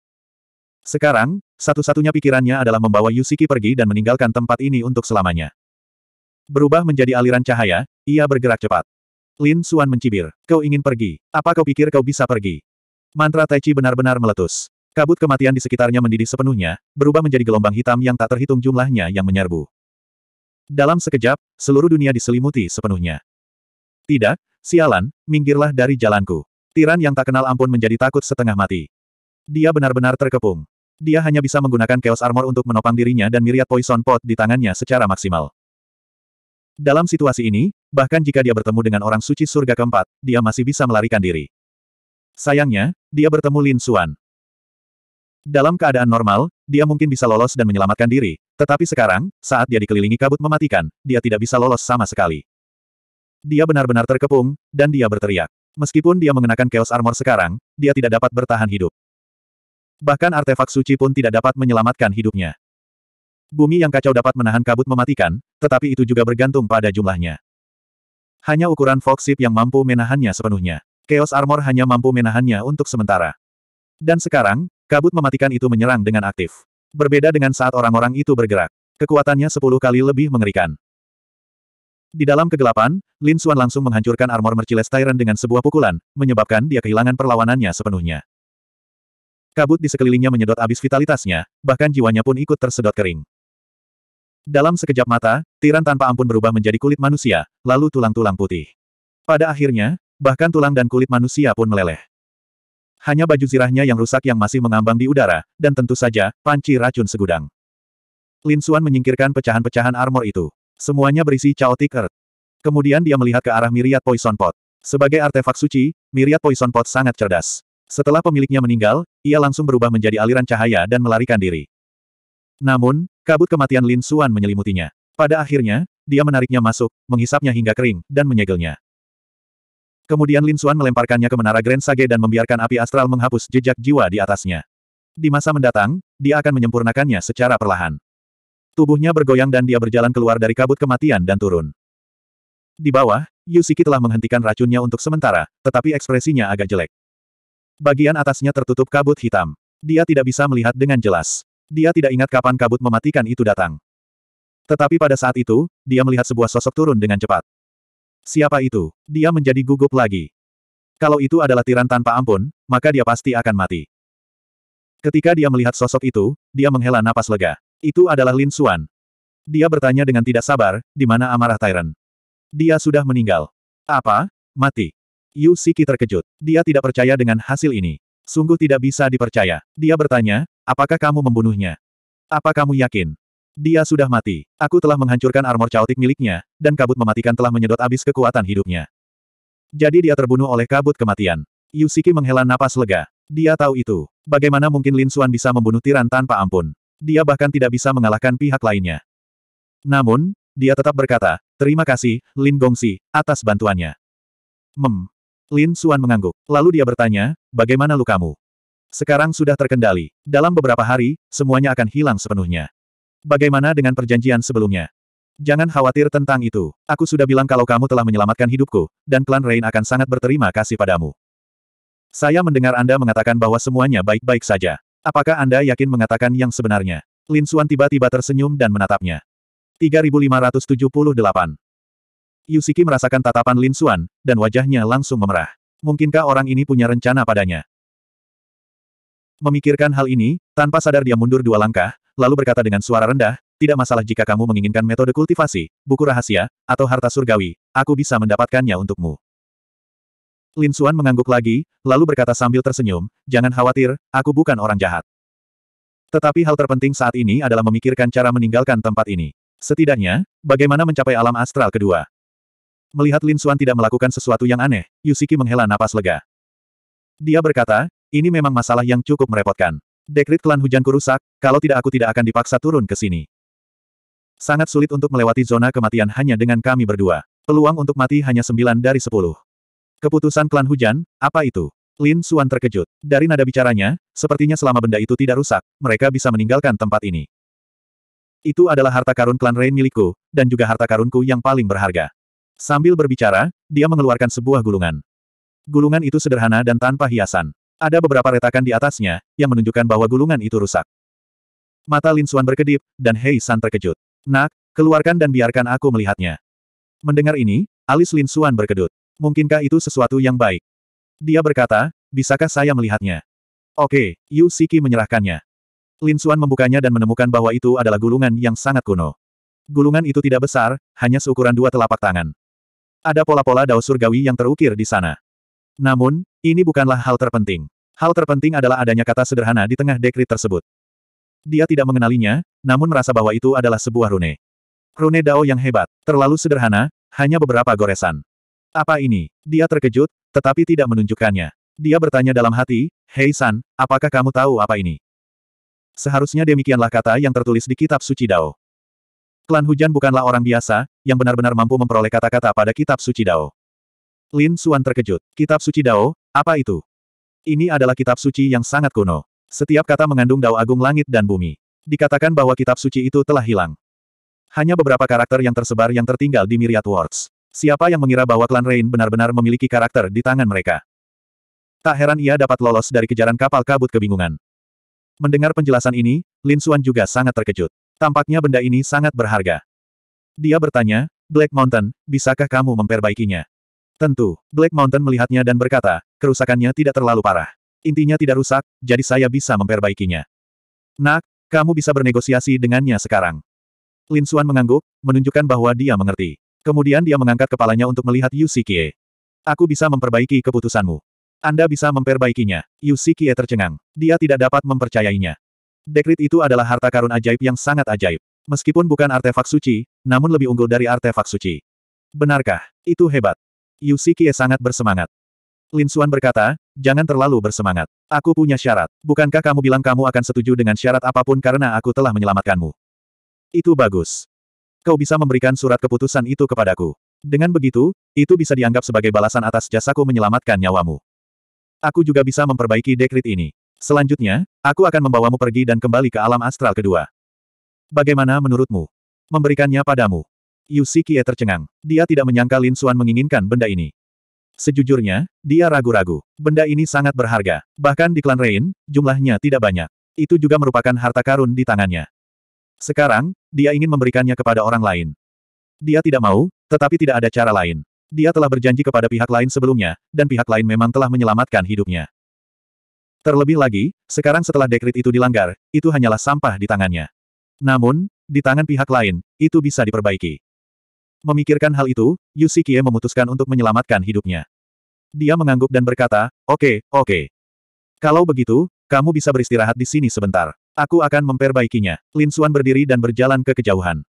Sekarang, satu-satunya pikirannya adalah membawa Yusiki pergi dan meninggalkan tempat ini untuk selamanya. Berubah menjadi aliran cahaya, ia bergerak cepat. Lin Suan mencibir. Kau ingin pergi. Apa kau pikir kau bisa pergi? Mantra Tai Chi benar-benar meletus. Kabut kematian di sekitarnya mendidih sepenuhnya, berubah menjadi gelombang hitam yang tak terhitung jumlahnya yang menyerbu. Dalam sekejap, seluruh dunia diselimuti sepenuhnya. Tidak, sialan, minggirlah dari jalanku. Tiran yang tak kenal ampun menjadi takut setengah mati. Dia benar-benar terkepung. Dia hanya bisa menggunakan Chaos Armor untuk menopang dirinya dan miriat Poison Pot di tangannya secara maksimal. Dalam situasi ini, bahkan jika dia bertemu dengan orang suci surga keempat, dia masih bisa melarikan diri. Sayangnya, dia bertemu Lin Xuan. Dalam keadaan normal, dia mungkin bisa lolos dan menyelamatkan diri, tetapi sekarang, saat dia dikelilingi kabut mematikan, dia tidak bisa lolos sama sekali. Dia benar-benar terkepung, dan dia berteriak. Meskipun dia mengenakan Chaos Armor sekarang, dia tidak dapat bertahan hidup. Bahkan artefak suci pun tidak dapat menyelamatkan hidupnya. Bumi yang kacau dapat menahan kabut mematikan, tetapi itu juga bergantung pada jumlahnya. Hanya ukuran Foxip yang mampu menahannya sepenuhnya. Chaos Armor hanya mampu menahannya untuk sementara. Dan sekarang, kabut mematikan itu menyerang dengan aktif. Berbeda dengan saat orang-orang itu bergerak. Kekuatannya sepuluh kali lebih mengerikan. Di dalam kegelapan, Lin Xuan langsung menghancurkan armor Merciless Tyrant dengan sebuah pukulan, menyebabkan dia kehilangan perlawanannya sepenuhnya. Kabut di sekelilingnya menyedot abis vitalitasnya, bahkan jiwanya pun ikut tersedot kering. Dalam sekejap mata, tiran tanpa ampun berubah menjadi kulit manusia, lalu tulang-tulang putih. Pada akhirnya, bahkan tulang dan kulit manusia pun meleleh. Hanya baju zirahnya yang rusak yang masih mengambang di udara, dan tentu saja, panci racun segudang. Lin Xuan menyingkirkan pecahan-pecahan armor itu. Semuanya berisi chaotic earth. Kemudian dia melihat ke arah Miriat Poison Pot. Sebagai artefak suci, Miriat Poison Pot sangat cerdas. Setelah pemiliknya meninggal, ia langsung berubah menjadi aliran cahaya dan melarikan diri. Namun, kabut kematian Lin Suan menyelimutinya. Pada akhirnya, dia menariknya masuk, menghisapnya hingga kering, dan menyegelnya. Kemudian Lin Suan melemparkannya ke menara Grand Sage dan membiarkan api astral menghapus jejak jiwa di atasnya. Di masa mendatang, dia akan menyempurnakannya secara perlahan. Tubuhnya bergoyang dan dia berjalan keluar dari kabut kematian dan turun. Di bawah, Yusiki telah menghentikan racunnya untuk sementara, tetapi ekspresinya agak jelek. Bagian atasnya tertutup kabut hitam. Dia tidak bisa melihat dengan jelas. Dia tidak ingat kapan kabut mematikan itu datang. Tetapi pada saat itu, dia melihat sebuah sosok turun dengan cepat. Siapa itu? Dia menjadi gugup lagi. Kalau itu adalah tiran tanpa ampun, maka dia pasti akan mati. Ketika dia melihat sosok itu, dia menghela napas lega. Itu adalah Lin Suan. Dia bertanya dengan tidak sabar, di mana amarah Tyrant. Dia sudah meninggal. Apa? Mati. Yu Siki terkejut. Dia tidak percaya dengan hasil ini. Sungguh tidak bisa dipercaya. Dia bertanya, apakah kamu membunuhnya? Apa kamu yakin? Dia sudah mati. Aku telah menghancurkan armor caotik miliknya, dan kabut mematikan telah menyedot abis kekuatan hidupnya. Jadi dia terbunuh oleh kabut kematian. Yusiki menghela napas lega. Dia tahu itu. Bagaimana mungkin Lin Suan bisa membunuh Tiran tanpa ampun? Dia bahkan tidak bisa mengalahkan pihak lainnya. Namun, dia tetap berkata, terima kasih, Lin Gongsi, atas bantuannya. Mem, Lin Suan mengangguk. Lalu dia bertanya, bagaimana lukamu? Sekarang sudah terkendali. Dalam beberapa hari, semuanya akan hilang sepenuhnya. Bagaimana dengan perjanjian sebelumnya? Jangan khawatir tentang itu. Aku sudah bilang kalau kamu telah menyelamatkan hidupku, dan klan Rain akan sangat berterima kasih padamu. Saya mendengar Anda mengatakan bahwa semuanya baik-baik saja. Apakah Anda yakin mengatakan yang sebenarnya? Lin Suan tiba-tiba tersenyum dan menatapnya. 3578 Yusiki merasakan tatapan Lin Suan, dan wajahnya langsung memerah. Mungkinkah orang ini punya rencana padanya? Memikirkan hal ini, tanpa sadar dia mundur dua langkah, lalu berkata dengan suara rendah, tidak masalah jika kamu menginginkan metode kultivasi, buku rahasia, atau harta surgawi, aku bisa mendapatkannya untukmu. Lin Suan mengangguk lagi, lalu berkata sambil tersenyum, jangan khawatir, aku bukan orang jahat. Tetapi hal terpenting saat ini adalah memikirkan cara meninggalkan tempat ini. Setidaknya, bagaimana mencapai alam astral kedua. Melihat Lin Suan tidak melakukan sesuatu yang aneh, Yusiki menghela napas lega. Dia berkata, ini memang masalah yang cukup merepotkan. Dekrit klan hujanku rusak, kalau tidak aku tidak akan dipaksa turun ke sini. Sangat sulit untuk melewati zona kematian hanya dengan kami berdua. Peluang untuk mati hanya 9 dari 10. Keputusan klan hujan, apa itu? Lin Suan terkejut. Dari nada bicaranya, sepertinya selama benda itu tidak rusak, mereka bisa meninggalkan tempat ini. Itu adalah harta karun klan Rain milikku, dan juga harta karunku yang paling berharga. Sambil berbicara, dia mengeluarkan sebuah gulungan. Gulungan itu sederhana dan tanpa hiasan. Ada beberapa retakan di atasnya, yang menunjukkan bahwa gulungan itu rusak. Mata Lin Xuan berkedip, dan Hei San terkejut. Nak, keluarkan dan biarkan aku melihatnya. Mendengar ini, alis Lin Xuan berkedut. Mungkinkah itu sesuatu yang baik? Dia berkata, bisakah saya melihatnya? Oke, Yu Siki menyerahkannya. Lin Xuan membukanya dan menemukan bahwa itu adalah gulungan yang sangat kuno. Gulungan itu tidak besar, hanya seukuran dua telapak tangan. Ada pola-pola Dao surgawi yang terukir di sana. Namun, ini bukanlah hal terpenting. Hal terpenting adalah adanya kata sederhana di tengah dekrit tersebut. Dia tidak mengenalinya, namun merasa bahwa itu adalah sebuah rune. Rune Dao yang hebat, terlalu sederhana, hanya beberapa goresan. Apa ini? Dia terkejut, tetapi tidak menunjukkannya. Dia bertanya dalam hati, Hei San, apakah kamu tahu apa ini? Seharusnya demikianlah kata yang tertulis di kitab suci Dao. Klan Hujan bukanlah orang biasa, yang benar-benar mampu memperoleh kata-kata pada kitab suci Dao. Lin Suan terkejut. Kitab suci Dao, apa itu? Ini adalah kitab suci yang sangat kuno. Setiap kata mengandung Dao Agung Langit dan Bumi. Dikatakan bahwa kitab suci itu telah hilang. Hanya beberapa karakter yang tersebar yang tertinggal di Myriad Words. Siapa yang mengira bahwa klan Rain benar-benar memiliki karakter di tangan mereka? Tak heran ia dapat lolos dari kejaran kapal kabut kebingungan. Mendengar penjelasan ini, Lin Suan juga sangat terkejut. Tampaknya benda ini sangat berharga. Dia bertanya, Black Mountain, bisakah kamu memperbaikinya? Tentu, Black Mountain melihatnya dan berkata, kerusakannya tidak terlalu parah. Intinya tidak rusak, jadi saya bisa memperbaikinya. Nak, kamu bisa bernegosiasi dengannya sekarang. Lin Suan mengangguk, menunjukkan bahwa dia mengerti. Kemudian dia mengangkat kepalanya untuk melihat Yu Sikie. Aku bisa memperbaiki keputusanmu. Anda bisa memperbaikinya. Yu Sikie tercengang. Dia tidak dapat mempercayainya. Dekrit itu adalah harta karun ajaib yang sangat ajaib. Meskipun bukan artefak suci, namun lebih unggul dari artefak suci. Benarkah? Itu hebat. Yusikie sangat bersemangat. Lin Suan berkata, jangan terlalu bersemangat. Aku punya syarat. Bukankah kamu bilang kamu akan setuju dengan syarat apapun karena aku telah menyelamatkanmu? Itu bagus. Kau bisa memberikan surat keputusan itu kepadaku. Dengan begitu, itu bisa dianggap sebagai balasan atas jasaku menyelamatkan nyawamu. Aku juga bisa memperbaiki dekrit ini. Selanjutnya, aku akan membawamu pergi dan kembali ke alam astral kedua. Bagaimana menurutmu? Memberikannya padamu. Yu Sikie tercengang. Dia tidak menyangka Lin Xuan menginginkan benda ini. Sejujurnya, dia ragu-ragu. Benda ini sangat berharga. Bahkan di klan Rain, jumlahnya tidak banyak. Itu juga merupakan harta karun di tangannya. Sekarang, dia ingin memberikannya kepada orang lain. Dia tidak mau, tetapi tidak ada cara lain. Dia telah berjanji kepada pihak lain sebelumnya, dan pihak lain memang telah menyelamatkan hidupnya. Terlebih lagi, sekarang setelah dekrit itu dilanggar, itu hanyalah sampah di tangannya. Namun, di tangan pihak lain, itu bisa diperbaiki. Memikirkan hal itu, Yusikie memutuskan untuk menyelamatkan hidupnya. Dia mengangguk dan berkata, oke, okay, oke. Okay. Kalau begitu, kamu bisa beristirahat di sini sebentar. Aku akan memperbaikinya. Lin Suan berdiri dan berjalan ke kejauhan.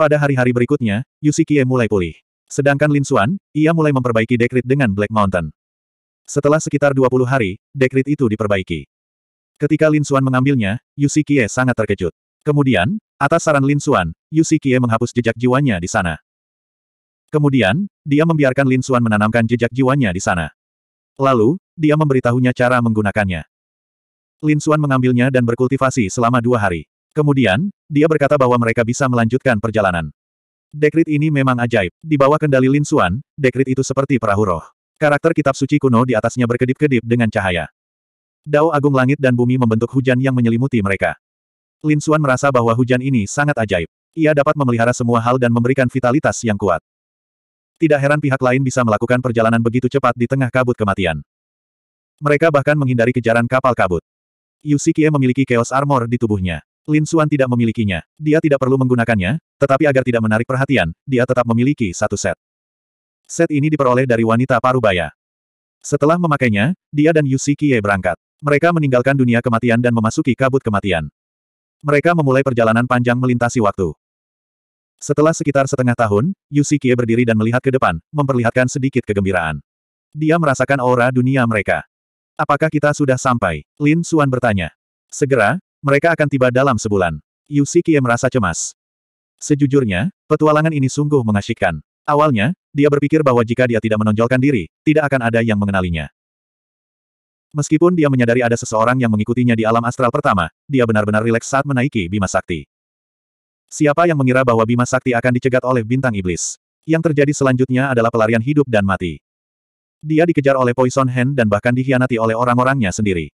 Pada hari-hari berikutnya, Yusikie mulai pulih. Sedangkan Lin Suan, ia mulai memperbaiki dekrit dengan Black Mountain. Setelah sekitar 20 hari, dekrit itu diperbaiki. Ketika Lin Xuan mengambilnya, Yusikie sangat terkejut. Kemudian, atas saran Lin Xuan, Yusikie menghapus jejak jiwanya di sana. Kemudian, dia membiarkan Lin Xuan menanamkan jejak jiwanya di sana. Lalu, dia memberitahunya cara menggunakannya. Lin Xuan mengambilnya dan berkultivasi selama dua hari. Kemudian, dia berkata bahwa mereka bisa melanjutkan perjalanan. Dekrit ini memang ajaib. Di bawah kendali Lin Xuan, dekrit itu seperti perahu roh. Karakter kitab suci kuno di atasnya berkedip-kedip dengan cahaya. Dao agung langit dan bumi membentuk hujan yang menyelimuti mereka. Lin Xuan merasa bahwa hujan ini sangat ajaib. Ia dapat memelihara semua hal dan memberikan vitalitas yang kuat. Tidak heran pihak lain bisa melakukan perjalanan begitu cepat di tengah kabut kematian. Mereka bahkan menghindari kejaran kapal kabut. Yusikie memiliki chaos armor di tubuhnya. Lin Xuan tidak memilikinya. Dia tidak perlu menggunakannya, tetapi agar tidak menarik perhatian, dia tetap memiliki satu set. Set ini diperoleh dari wanita parubaya. Setelah memakainya, dia dan Yusikie berangkat. Mereka meninggalkan dunia kematian dan memasuki kabut kematian. Mereka memulai perjalanan panjang melintasi waktu. Setelah sekitar setengah tahun, Yusikie berdiri dan melihat ke depan, memperlihatkan sedikit kegembiraan. Dia merasakan aura dunia mereka. Apakah kita sudah sampai? Lin Suan bertanya. Segera, mereka akan tiba dalam sebulan. Yusikie merasa cemas. Sejujurnya, petualangan ini sungguh mengasyikkan. Awalnya, dia berpikir bahwa jika dia tidak menonjolkan diri, tidak akan ada yang mengenalinya. Meskipun dia menyadari ada seseorang yang mengikutinya di alam astral pertama, dia benar-benar rileks saat menaiki Bima Sakti. Siapa yang mengira bahwa Bima Sakti akan dicegat oleh bintang iblis? Yang terjadi selanjutnya adalah pelarian hidup dan mati. Dia dikejar oleh Poison Hand dan bahkan dikhianati oleh orang-orangnya sendiri.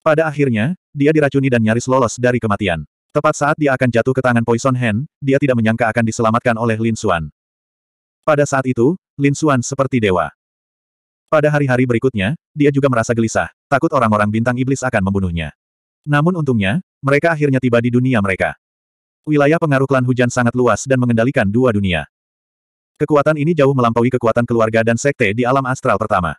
Pada akhirnya, dia diracuni dan nyaris lolos dari kematian. Tepat saat dia akan jatuh ke tangan Poison Hand, dia tidak menyangka akan diselamatkan oleh Lin Xuan. Pada saat itu, Lin Xuan seperti dewa. Pada hari-hari berikutnya, dia juga merasa gelisah, takut orang-orang bintang iblis akan membunuhnya. Namun untungnya, mereka akhirnya tiba di dunia mereka. Wilayah pengaruh klan hujan sangat luas dan mengendalikan dua dunia. Kekuatan ini jauh melampaui kekuatan keluarga dan sekte di alam astral pertama.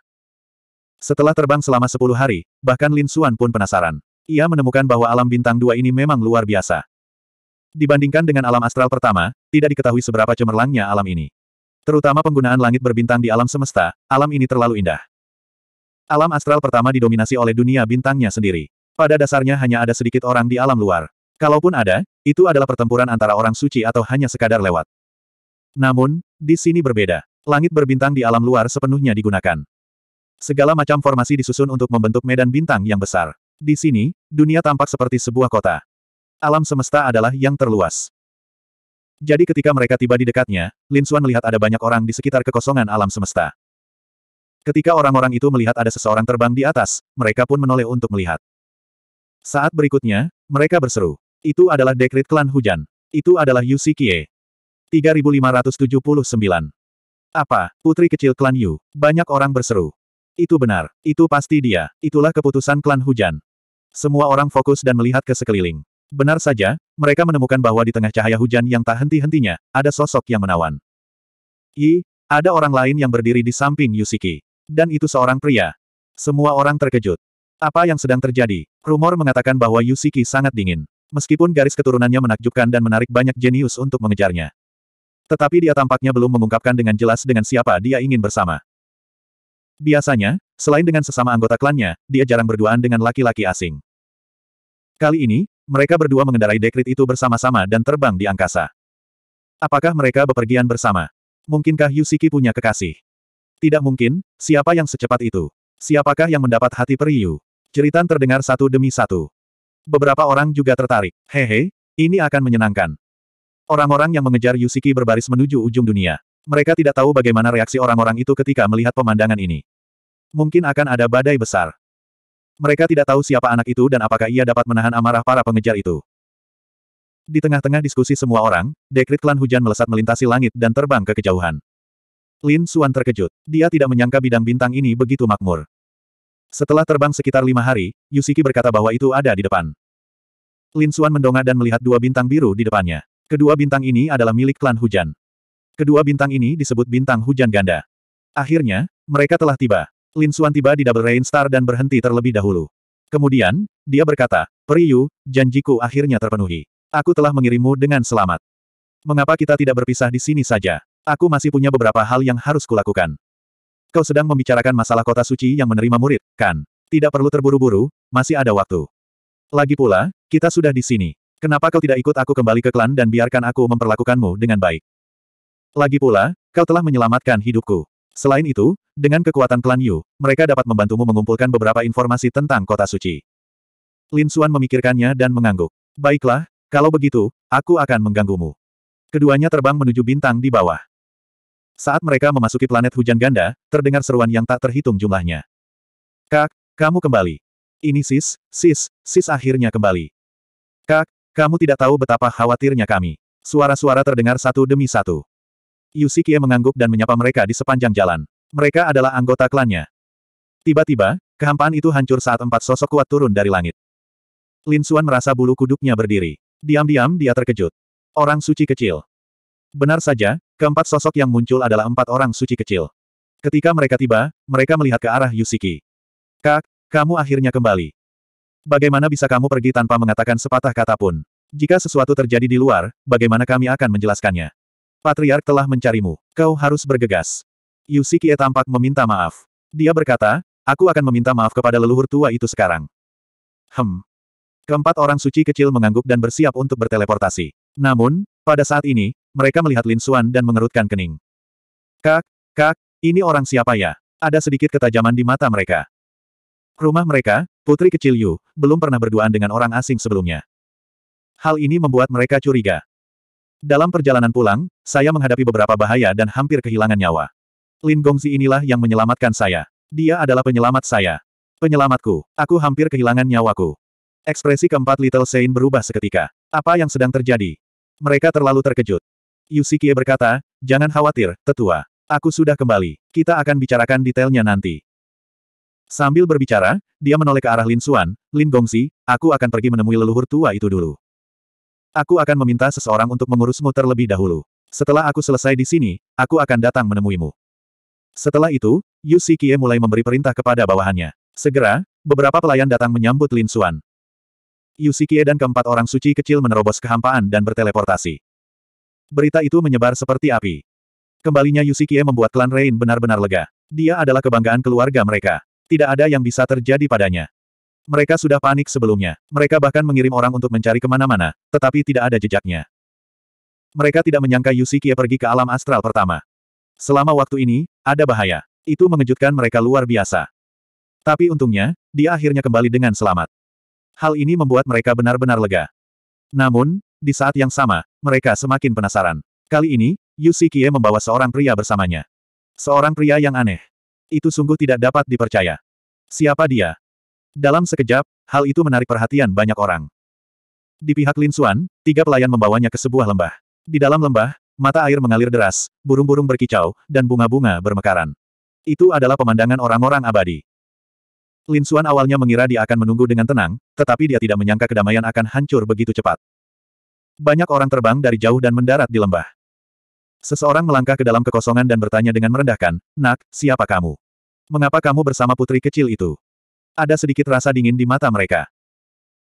Setelah terbang selama sepuluh hari, bahkan Lin Xuan pun penasaran. Ia menemukan bahwa alam bintang dua ini memang luar biasa. Dibandingkan dengan alam astral pertama, tidak diketahui seberapa cemerlangnya alam ini. Terutama penggunaan langit berbintang di alam semesta, alam ini terlalu indah. Alam astral pertama didominasi oleh dunia bintangnya sendiri. Pada dasarnya hanya ada sedikit orang di alam luar. Kalaupun ada, itu adalah pertempuran antara orang suci atau hanya sekadar lewat. Namun, di sini berbeda. Langit berbintang di alam luar sepenuhnya digunakan. Segala macam formasi disusun untuk membentuk medan bintang yang besar. Di sini, dunia tampak seperti sebuah kota. Alam semesta adalah yang terluas. Jadi ketika mereka tiba di dekatnya, Lin Xuan melihat ada banyak orang di sekitar kekosongan alam semesta. Ketika orang-orang itu melihat ada seseorang terbang di atas, mereka pun menoleh untuk melihat. Saat berikutnya, mereka berseru. Itu adalah dekrit klan hujan. Itu adalah Yu Qiye. 3579. Apa, putri kecil klan Yu? Banyak orang berseru. Itu benar. Itu pasti dia. Itulah keputusan klan hujan. Semua orang fokus dan melihat ke sekeliling. Benar saja, mereka menemukan bahwa di tengah cahaya hujan yang tak henti-hentinya, ada sosok yang menawan. I, ada orang lain yang berdiri di samping Yusiki. Dan itu seorang pria. Semua orang terkejut. Apa yang sedang terjadi? Rumor mengatakan bahwa Yusiki sangat dingin. Meskipun garis keturunannya menakjubkan dan menarik banyak jenius untuk mengejarnya. Tetapi dia tampaknya belum mengungkapkan dengan jelas dengan siapa dia ingin bersama. Biasanya, selain dengan sesama anggota klannya, dia jarang berduaan dengan laki-laki asing. Kali ini, mereka berdua mengendarai dekrit itu bersama-sama dan terbang di angkasa. Apakah mereka bepergian bersama? Mungkinkah Yusiki punya kekasih? Tidak mungkin, siapa yang secepat itu? Siapakah yang mendapat hati Periyu? Ceritan terdengar satu demi satu. Beberapa orang juga tertarik. Hehe, ini akan menyenangkan. Orang-orang yang mengejar Yusiki berbaris menuju ujung dunia. Mereka tidak tahu bagaimana reaksi orang-orang itu ketika melihat pemandangan ini. Mungkin akan ada badai besar. Mereka tidak tahu siapa anak itu dan apakah ia dapat menahan amarah para pengejar itu. Di tengah-tengah diskusi semua orang, dekrit klan hujan melesat melintasi langit dan terbang ke kejauhan. Lin Suan terkejut. Dia tidak menyangka bidang bintang ini begitu makmur. Setelah terbang sekitar lima hari, Yusiki berkata bahwa itu ada di depan. Lin Suan mendongak dan melihat dua bintang biru di depannya. Kedua bintang ini adalah milik klan hujan. Kedua bintang ini disebut bintang hujan ganda. Akhirnya, mereka telah tiba. Lin Suan tiba di Double Rain Star dan berhenti terlebih dahulu. Kemudian, dia berkata, Periyu, janjiku akhirnya terpenuhi. Aku telah mengirimmu dengan selamat. Mengapa kita tidak berpisah di sini saja? Aku masih punya beberapa hal yang harus kulakukan. Kau sedang membicarakan masalah kota suci yang menerima murid, kan? Tidak perlu terburu-buru, masih ada waktu. Lagi pula, kita sudah di sini. Kenapa kau tidak ikut aku kembali ke klan dan biarkan aku memperlakukanmu dengan baik? Lagi pula, kau telah menyelamatkan hidupku. Selain itu, dengan kekuatan klan Yu, mereka dapat membantumu mengumpulkan beberapa informasi tentang kota suci. Lin Xuan memikirkannya dan mengangguk. Baiklah, kalau begitu, aku akan mengganggumu. Keduanya terbang menuju bintang di bawah. Saat mereka memasuki planet hujan ganda, terdengar seruan yang tak terhitung jumlahnya. Kak, kamu kembali. Ini sis, sis, sis akhirnya kembali. Kak, kamu tidak tahu betapa khawatirnya kami. Suara-suara terdengar satu demi satu. Yusikie mengangguk dan menyapa mereka di sepanjang jalan. Mereka adalah anggota klannya. Tiba-tiba, kehampaan itu hancur saat empat sosok kuat turun dari langit. Lin Suan merasa bulu kuduknya berdiri. Diam-diam dia terkejut. Orang suci kecil. Benar saja, keempat sosok yang muncul adalah empat orang suci kecil. Ketika mereka tiba, mereka melihat ke arah Yusiki. Kak, kamu akhirnya kembali. Bagaimana bisa kamu pergi tanpa mengatakan sepatah kata pun? Jika sesuatu terjadi di luar, bagaimana kami akan menjelaskannya? Patriark telah mencarimu. Kau harus bergegas. Yusikie tampak meminta maaf. Dia berkata, aku akan meminta maaf kepada leluhur tua itu sekarang. Hem. Keempat orang suci kecil mengangguk dan bersiap untuk berteleportasi. Namun, pada saat ini, mereka melihat Lin Suan dan mengerutkan kening. Kak, kak, ini orang siapa ya? Ada sedikit ketajaman di mata mereka. Rumah mereka, putri kecil Yu, belum pernah berduaan dengan orang asing sebelumnya. Hal ini membuat mereka curiga. Dalam perjalanan pulang, saya menghadapi beberapa bahaya dan hampir kehilangan nyawa. Lin Gongzi inilah yang menyelamatkan saya. Dia adalah penyelamat saya. Penyelamatku. Aku hampir kehilangan nyawaku. Ekspresi keempat Little Saint berubah seketika. Apa yang sedang terjadi? Mereka terlalu terkejut. Yusikie berkata, jangan khawatir, tetua. Aku sudah kembali. Kita akan bicarakan detailnya nanti. Sambil berbicara, dia menoleh ke arah Lin Xuan, Lin Gongzi, aku akan pergi menemui leluhur tua itu dulu. Aku akan meminta seseorang untuk mengurusmu terlebih dahulu. Setelah aku selesai di sini, aku akan datang menemuimu. Setelah itu, Yu Qiye mulai memberi perintah kepada bawahannya. Segera, beberapa pelayan datang menyambut Lin Xuan. Yu Qiye dan keempat orang suci kecil menerobos kehampaan dan berteleportasi. Berita itu menyebar seperti api. Kembalinya Yu Qiye membuat klan Rain benar-benar lega. Dia adalah kebanggaan keluarga mereka. Tidak ada yang bisa terjadi padanya. Mereka sudah panik sebelumnya. Mereka bahkan mengirim orang untuk mencari kemana-mana, tetapi tidak ada jejaknya. Mereka tidak menyangka Yusikie pergi ke alam astral pertama. Selama waktu ini, ada bahaya. Itu mengejutkan mereka luar biasa. Tapi untungnya, dia akhirnya kembali dengan selamat. Hal ini membuat mereka benar-benar lega. Namun, di saat yang sama, mereka semakin penasaran. Kali ini, Yusikie membawa seorang pria bersamanya. Seorang pria yang aneh. Itu sungguh tidak dapat dipercaya. Siapa dia? Dalam sekejap, hal itu menarik perhatian banyak orang. Di pihak Lin Xuan, tiga pelayan membawanya ke sebuah lembah. Di dalam lembah, mata air mengalir deras, burung-burung berkicau, dan bunga-bunga bermekaran. Itu adalah pemandangan orang-orang abadi. Lin Xuan awalnya mengira dia akan menunggu dengan tenang, tetapi dia tidak menyangka kedamaian akan hancur begitu cepat. Banyak orang terbang dari jauh dan mendarat di lembah. Seseorang melangkah ke dalam kekosongan dan bertanya dengan merendahkan, Nak, siapa kamu? Mengapa kamu bersama putri kecil itu? Ada sedikit rasa dingin di mata mereka.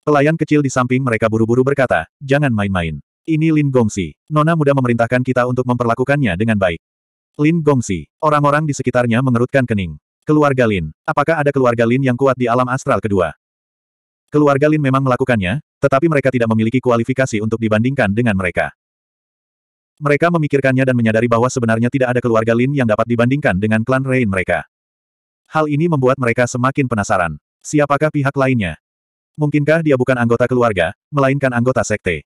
Pelayan kecil di samping mereka buru-buru berkata, jangan main-main. Ini Lin Gongsi. Nona muda memerintahkan kita untuk memperlakukannya dengan baik. Lin Gongsi. Orang-orang di sekitarnya mengerutkan kening. Keluarga Lin. Apakah ada keluarga Lin yang kuat di alam astral kedua? Keluarga Lin memang melakukannya, tetapi mereka tidak memiliki kualifikasi untuk dibandingkan dengan mereka. Mereka memikirkannya dan menyadari bahwa sebenarnya tidak ada keluarga Lin yang dapat dibandingkan dengan klan Rain mereka. Hal ini membuat mereka semakin penasaran. Siapakah pihak lainnya? Mungkinkah dia bukan anggota keluarga, melainkan anggota sekte?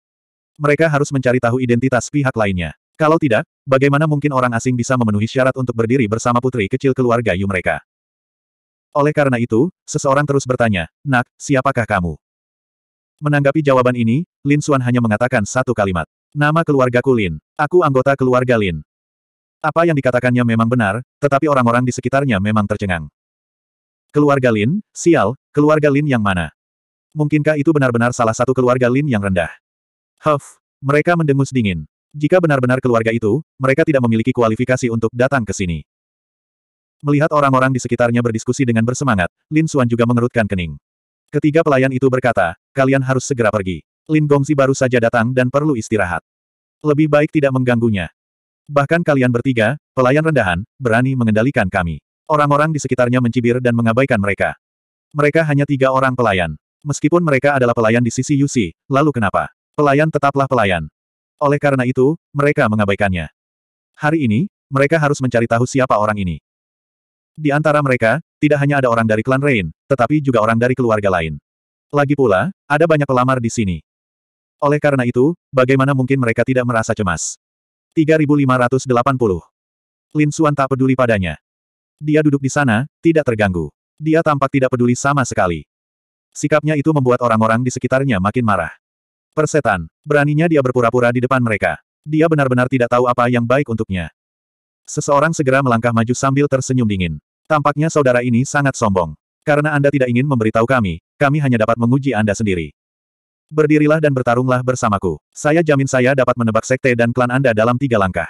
Mereka harus mencari tahu identitas pihak lainnya. Kalau tidak, bagaimana mungkin orang asing bisa memenuhi syarat untuk berdiri bersama putri kecil keluarga Yu mereka? Oleh karena itu, seseorang terus bertanya, Nak, siapakah kamu? Menanggapi jawaban ini, Lin Xuan hanya mengatakan satu kalimat. Nama keluargaku Lin. Aku anggota keluarga Lin. Apa yang dikatakannya memang benar, tetapi orang-orang di sekitarnya memang tercengang. Keluarga Lin, sial, keluarga Lin yang mana? Mungkinkah itu benar-benar salah satu keluarga Lin yang rendah? Huff, mereka mendengus dingin. Jika benar-benar keluarga itu, mereka tidak memiliki kualifikasi untuk datang ke sini. Melihat orang-orang di sekitarnya berdiskusi dengan bersemangat, Lin Xuan juga mengerutkan kening. Ketiga pelayan itu berkata, kalian harus segera pergi. Lin Gongzi baru saja datang dan perlu istirahat. Lebih baik tidak mengganggunya. Bahkan kalian bertiga, pelayan rendahan, berani mengendalikan kami. Orang-orang di sekitarnya mencibir dan mengabaikan mereka. Mereka hanya tiga orang pelayan. Meskipun mereka adalah pelayan di sisi Yusi, lalu kenapa? Pelayan tetaplah pelayan. Oleh karena itu, mereka mengabaikannya. Hari ini, mereka harus mencari tahu siapa orang ini. Di antara mereka, tidak hanya ada orang dari klan Rain, tetapi juga orang dari keluarga lain. Lagi pula, ada banyak pelamar di sini. Oleh karena itu, bagaimana mungkin mereka tidak merasa cemas? 3580 Lin Suan tak peduli padanya. Dia duduk di sana, tidak terganggu. Dia tampak tidak peduli sama sekali. Sikapnya itu membuat orang-orang di sekitarnya makin marah. Persetan, beraninya dia berpura-pura di depan mereka. Dia benar-benar tidak tahu apa yang baik untuknya. Seseorang segera melangkah maju sambil tersenyum dingin. Tampaknya saudara ini sangat sombong. Karena Anda tidak ingin memberitahu kami, kami hanya dapat menguji Anda sendiri. Berdirilah dan bertarunglah bersamaku. Saya jamin saya dapat menebak sekte dan klan Anda dalam tiga langkah.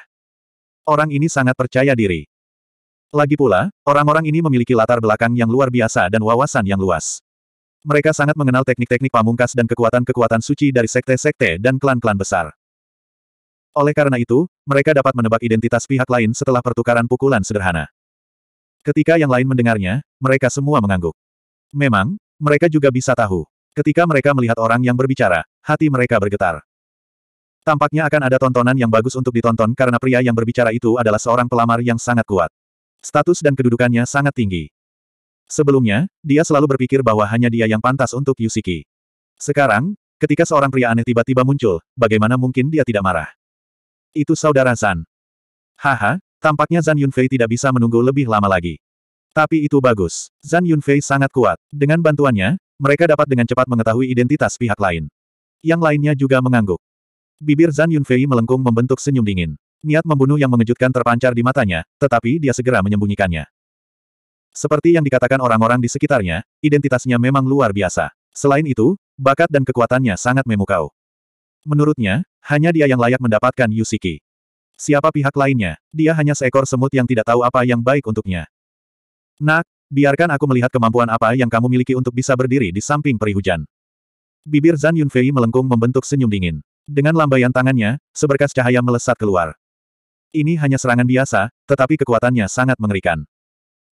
Orang ini sangat percaya diri. Lagi pula, orang-orang ini memiliki latar belakang yang luar biasa dan wawasan yang luas. Mereka sangat mengenal teknik-teknik pamungkas dan kekuatan-kekuatan suci dari sekte-sekte dan klan-klan besar. Oleh karena itu, mereka dapat menebak identitas pihak lain setelah pertukaran pukulan sederhana. Ketika yang lain mendengarnya, mereka semua mengangguk. Memang, mereka juga bisa tahu. Ketika mereka melihat orang yang berbicara, hati mereka bergetar. Tampaknya akan ada tontonan yang bagus untuk ditonton karena pria yang berbicara itu adalah seorang pelamar yang sangat kuat. Status dan kedudukannya sangat tinggi. Sebelumnya, dia selalu berpikir bahwa hanya dia yang pantas untuk Yusiki. Sekarang, ketika seorang pria aneh tiba-tiba muncul, bagaimana mungkin dia tidak marah? Itu saudara Zan. Haha, tampaknya Zan Yunfei tidak bisa menunggu lebih lama lagi. Tapi itu bagus. Zan Yunfei sangat kuat. Dengan bantuannya, mereka dapat dengan cepat mengetahui identitas pihak lain. Yang lainnya juga mengangguk. Bibir Zan Yunfei melengkung membentuk senyum dingin. Niat membunuh yang mengejutkan terpancar di matanya, tetapi dia segera menyembunyikannya. Seperti yang dikatakan orang-orang di sekitarnya, identitasnya memang luar biasa. Selain itu, bakat dan kekuatannya sangat memukau. Menurutnya, hanya dia yang layak mendapatkan Yusiki. Siapa pihak lainnya? Dia hanya seekor semut yang tidak tahu apa yang baik untuknya. Nak, biarkan aku melihat kemampuan apa yang kamu miliki untuk bisa berdiri di samping peri hujan. Bibir Zan Yunfei melengkung membentuk senyum dingin. Dengan lambaian tangannya, seberkas cahaya melesat keluar. Ini hanya serangan biasa, tetapi kekuatannya sangat mengerikan.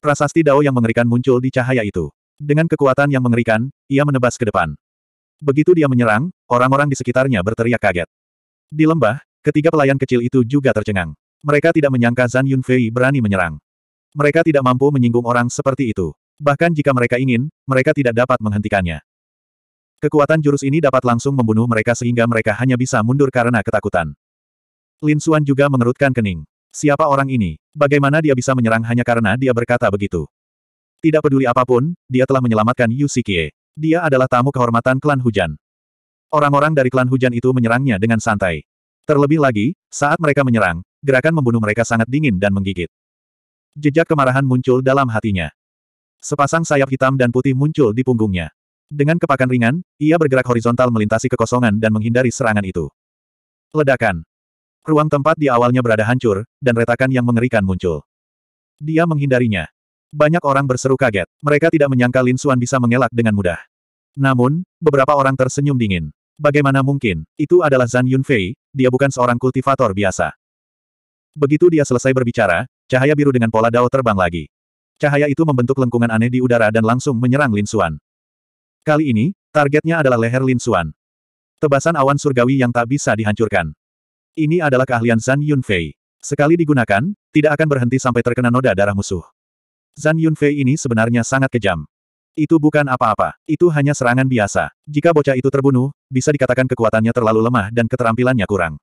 Prasasti Dao yang mengerikan muncul di cahaya itu. Dengan kekuatan yang mengerikan, ia menebas ke depan. Begitu dia menyerang, orang-orang di sekitarnya berteriak kaget. Di lembah, ketiga pelayan kecil itu juga tercengang. Mereka tidak menyangka Zan Yunfei berani menyerang. Mereka tidak mampu menyinggung orang seperti itu. Bahkan jika mereka ingin, mereka tidak dapat menghentikannya. Kekuatan jurus ini dapat langsung membunuh mereka sehingga mereka hanya bisa mundur karena ketakutan. Lin Suan juga mengerutkan kening. Siapa orang ini? Bagaimana dia bisa menyerang hanya karena dia berkata begitu? Tidak peduli apapun, dia telah menyelamatkan Yu Sikie. Dia adalah tamu kehormatan klan hujan. Orang-orang dari klan hujan itu menyerangnya dengan santai. Terlebih lagi, saat mereka menyerang, gerakan membunuh mereka sangat dingin dan menggigit. Jejak kemarahan muncul dalam hatinya. Sepasang sayap hitam dan putih muncul di punggungnya. Dengan kepakan ringan, ia bergerak horizontal melintasi kekosongan dan menghindari serangan itu. Ledakan. Ruang tempat di awalnya berada hancur, dan retakan yang mengerikan muncul. Dia menghindarinya. Banyak orang berseru kaget. Mereka tidak menyangka Lin Xuan bisa mengelak dengan mudah. Namun, beberapa orang tersenyum dingin. Bagaimana mungkin? Itu adalah Zhan Yunfei, dia bukan seorang kultivator biasa. Begitu dia selesai berbicara, cahaya biru dengan pola dao terbang lagi. Cahaya itu membentuk lengkungan aneh di udara dan langsung menyerang Lin Xuan. Kali ini, targetnya adalah leher Lin Xuan. Tebasan awan surgawi yang tak bisa dihancurkan. Ini adalah keahlian Zan Yunfei. Sekali digunakan, tidak akan berhenti sampai terkena noda darah musuh. Zan Yunfei ini sebenarnya sangat kejam. Itu bukan apa-apa, itu hanya serangan biasa. Jika bocah itu terbunuh, bisa dikatakan kekuatannya terlalu lemah dan keterampilannya kurang.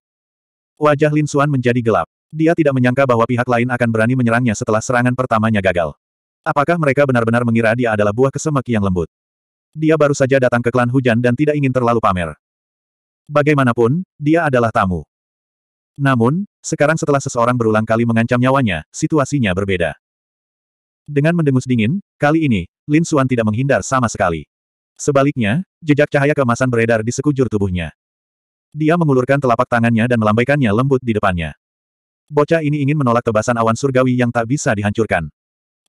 Wajah Lin Xuan menjadi gelap. Dia tidak menyangka bahwa pihak lain akan berani menyerangnya setelah serangan pertamanya gagal. Apakah mereka benar-benar mengira dia adalah buah kesemek yang lembut? Dia baru saja datang ke klan hujan dan tidak ingin terlalu pamer. Bagaimanapun, dia adalah tamu. Namun, sekarang setelah seseorang berulang kali mengancam nyawanya, situasinya berbeda. Dengan mendengus dingin, kali ini, Lin Xuan tidak menghindar sama sekali. Sebaliknya, jejak cahaya kemasan beredar di sekujur tubuhnya. Dia mengulurkan telapak tangannya dan melambaikannya lembut di depannya. Bocah ini ingin menolak tebasan awan surgawi yang tak bisa dihancurkan.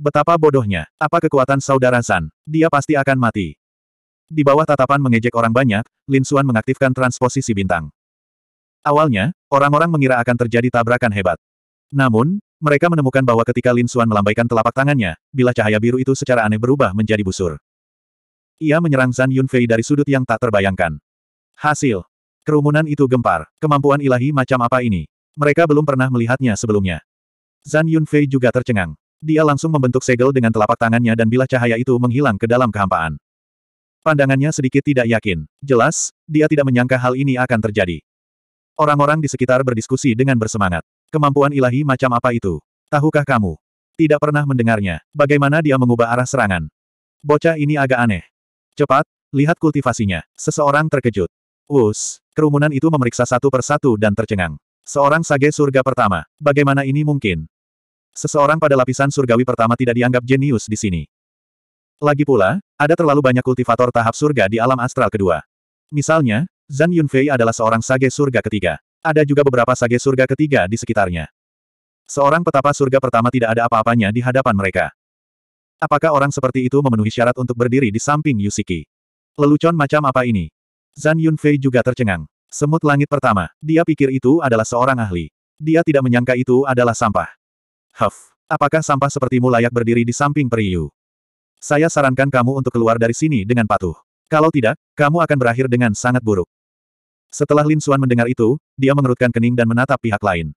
Betapa bodohnya, apa kekuatan saudara San, dia pasti akan mati. Di bawah tatapan mengejek orang banyak, Lin Xuan mengaktifkan transposisi bintang. Awalnya, orang-orang mengira akan terjadi tabrakan hebat. Namun, mereka menemukan bahwa ketika Lin Xuan melambaikan telapak tangannya, bila cahaya biru itu secara aneh berubah menjadi busur. Ia menyerang Zan Yunfei dari sudut yang tak terbayangkan. Hasil. Kerumunan itu gempar. Kemampuan ilahi macam apa ini? Mereka belum pernah melihatnya sebelumnya. Zan Yunfei juga tercengang. Dia langsung membentuk segel dengan telapak tangannya dan bila cahaya itu menghilang ke dalam kehampaan. Pandangannya sedikit tidak yakin. Jelas, dia tidak menyangka hal ini akan terjadi. Orang-orang di sekitar berdiskusi dengan bersemangat. Kemampuan ilahi macam apa itu? Tahukah kamu? Tidak pernah mendengarnya. Bagaimana dia mengubah arah serangan? Bocah ini agak aneh. Cepat, lihat kultivasinya. Seseorang terkejut. Us, kerumunan itu memeriksa satu persatu dan tercengang. Seorang sage surga pertama. Bagaimana ini mungkin? Seseorang pada lapisan surgawi pertama tidak dianggap jenius di sini. Lagi pula, ada terlalu banyak kultivator tahap surga di alam astral kedua. Misalnya, Zan Yunfei adalah seorang sage surga ketiga. Ada juga beberapa sage surga ketiga di sekitarnya. Seorang petapa surga pertama tidak ada apa-apanya di hadapan mereka. Apakah orang seperti itu memenuhi syarat untuk berdiri di samping Yusiki? Lelucon macam apa ini? Zan Yunfei juga tercengang. Semut langit pertama. Dia pikir itu adalah seorang ahli. Dia tidak menyangka itu adalah sampah. Huff. Apakah sampah sepertimu layak berdiri di samping Periyu? Saya sarankan kamu untuk keluar dari sini dengan patuh. Kalau tidak, kamu akan berakhir dengan sangat buruk. Setelah Lin Xuan mendengar itu, dia mengerutkan kening dan menatap pihak lain.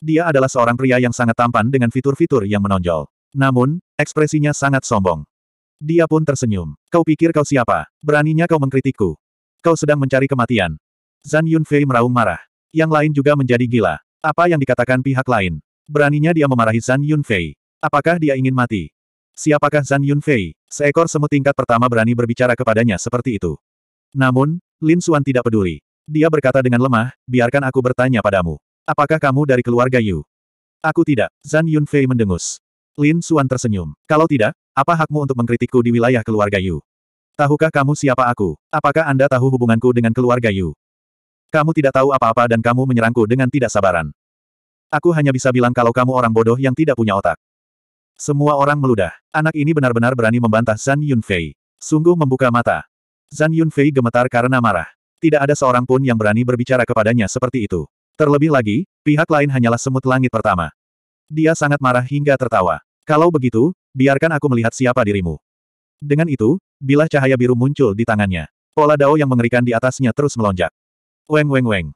Dia adalah seorang pria yang sangat tampan dengan fitur-fitur yang menonjol. Namun, ekspresinya sangat sombong. Dia pun tersenyum. Kau pikir kau siapa? Beraninya kau mengkritikku. Kau sedang mencari kematian. Zan Yunfei meraung marah. Yang lain juga menjadi gila. Apa yang dikatakan pihak lain? Beraninya dia memarahi Zan Yunfei. Apakah dia ingin mati? Siapakah Zan Yunfei? Seekor semut tingkat pertama berani berbicara kepadanya seperti itu. Namun, Lin Suan tidak peduli. Dia berkata dengan lemah, biarkan aku bertanya padamu. Apakah kamu dari keluarga Yu? Aku tidak. Zan Yunfei mendengus. Lin Suan tersenyum. Kalau tidak, apa hakmu untuk mengkritikku di wilayah keluarga Yu? Tahukah kamu siapa aku? Apakah Anda tahu hubunganku dengan keluarga Yu? Kamu tidak tahu apa-apa dan kamu menyerangku dengan tidak sabaran. Aku hanya bisa bilang kalau kamu orang bodoh yang tidak punya otak. Semua orang meludah. Anak ini benar-benar berani membantah Zan Yunfei. Sungguh membuka mata. Zan Yunfei gemetar karena marah. Tidak ada seorang pun yang berani berbicara kepadanya seperti itu. Terlebih lagi, pihak lain hanyalah semut langit pertama. Dia sangat marah hingga tertawa. Kalau begitu, biarkan aku melihat siapa dirimu. Dengan itu, bilah cahaya biru muncul di tangannya. Pola dao yang mengerikan di atasnya terus melonjak. Weng weng weng.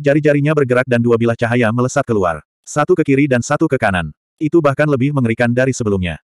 Jari-jarinya bergerak dan dua bilah cahaya melesat keluar. Satu ke kiri dan satu ke kanan. Itu bahkan lebih mengerikan dari sebelumnya.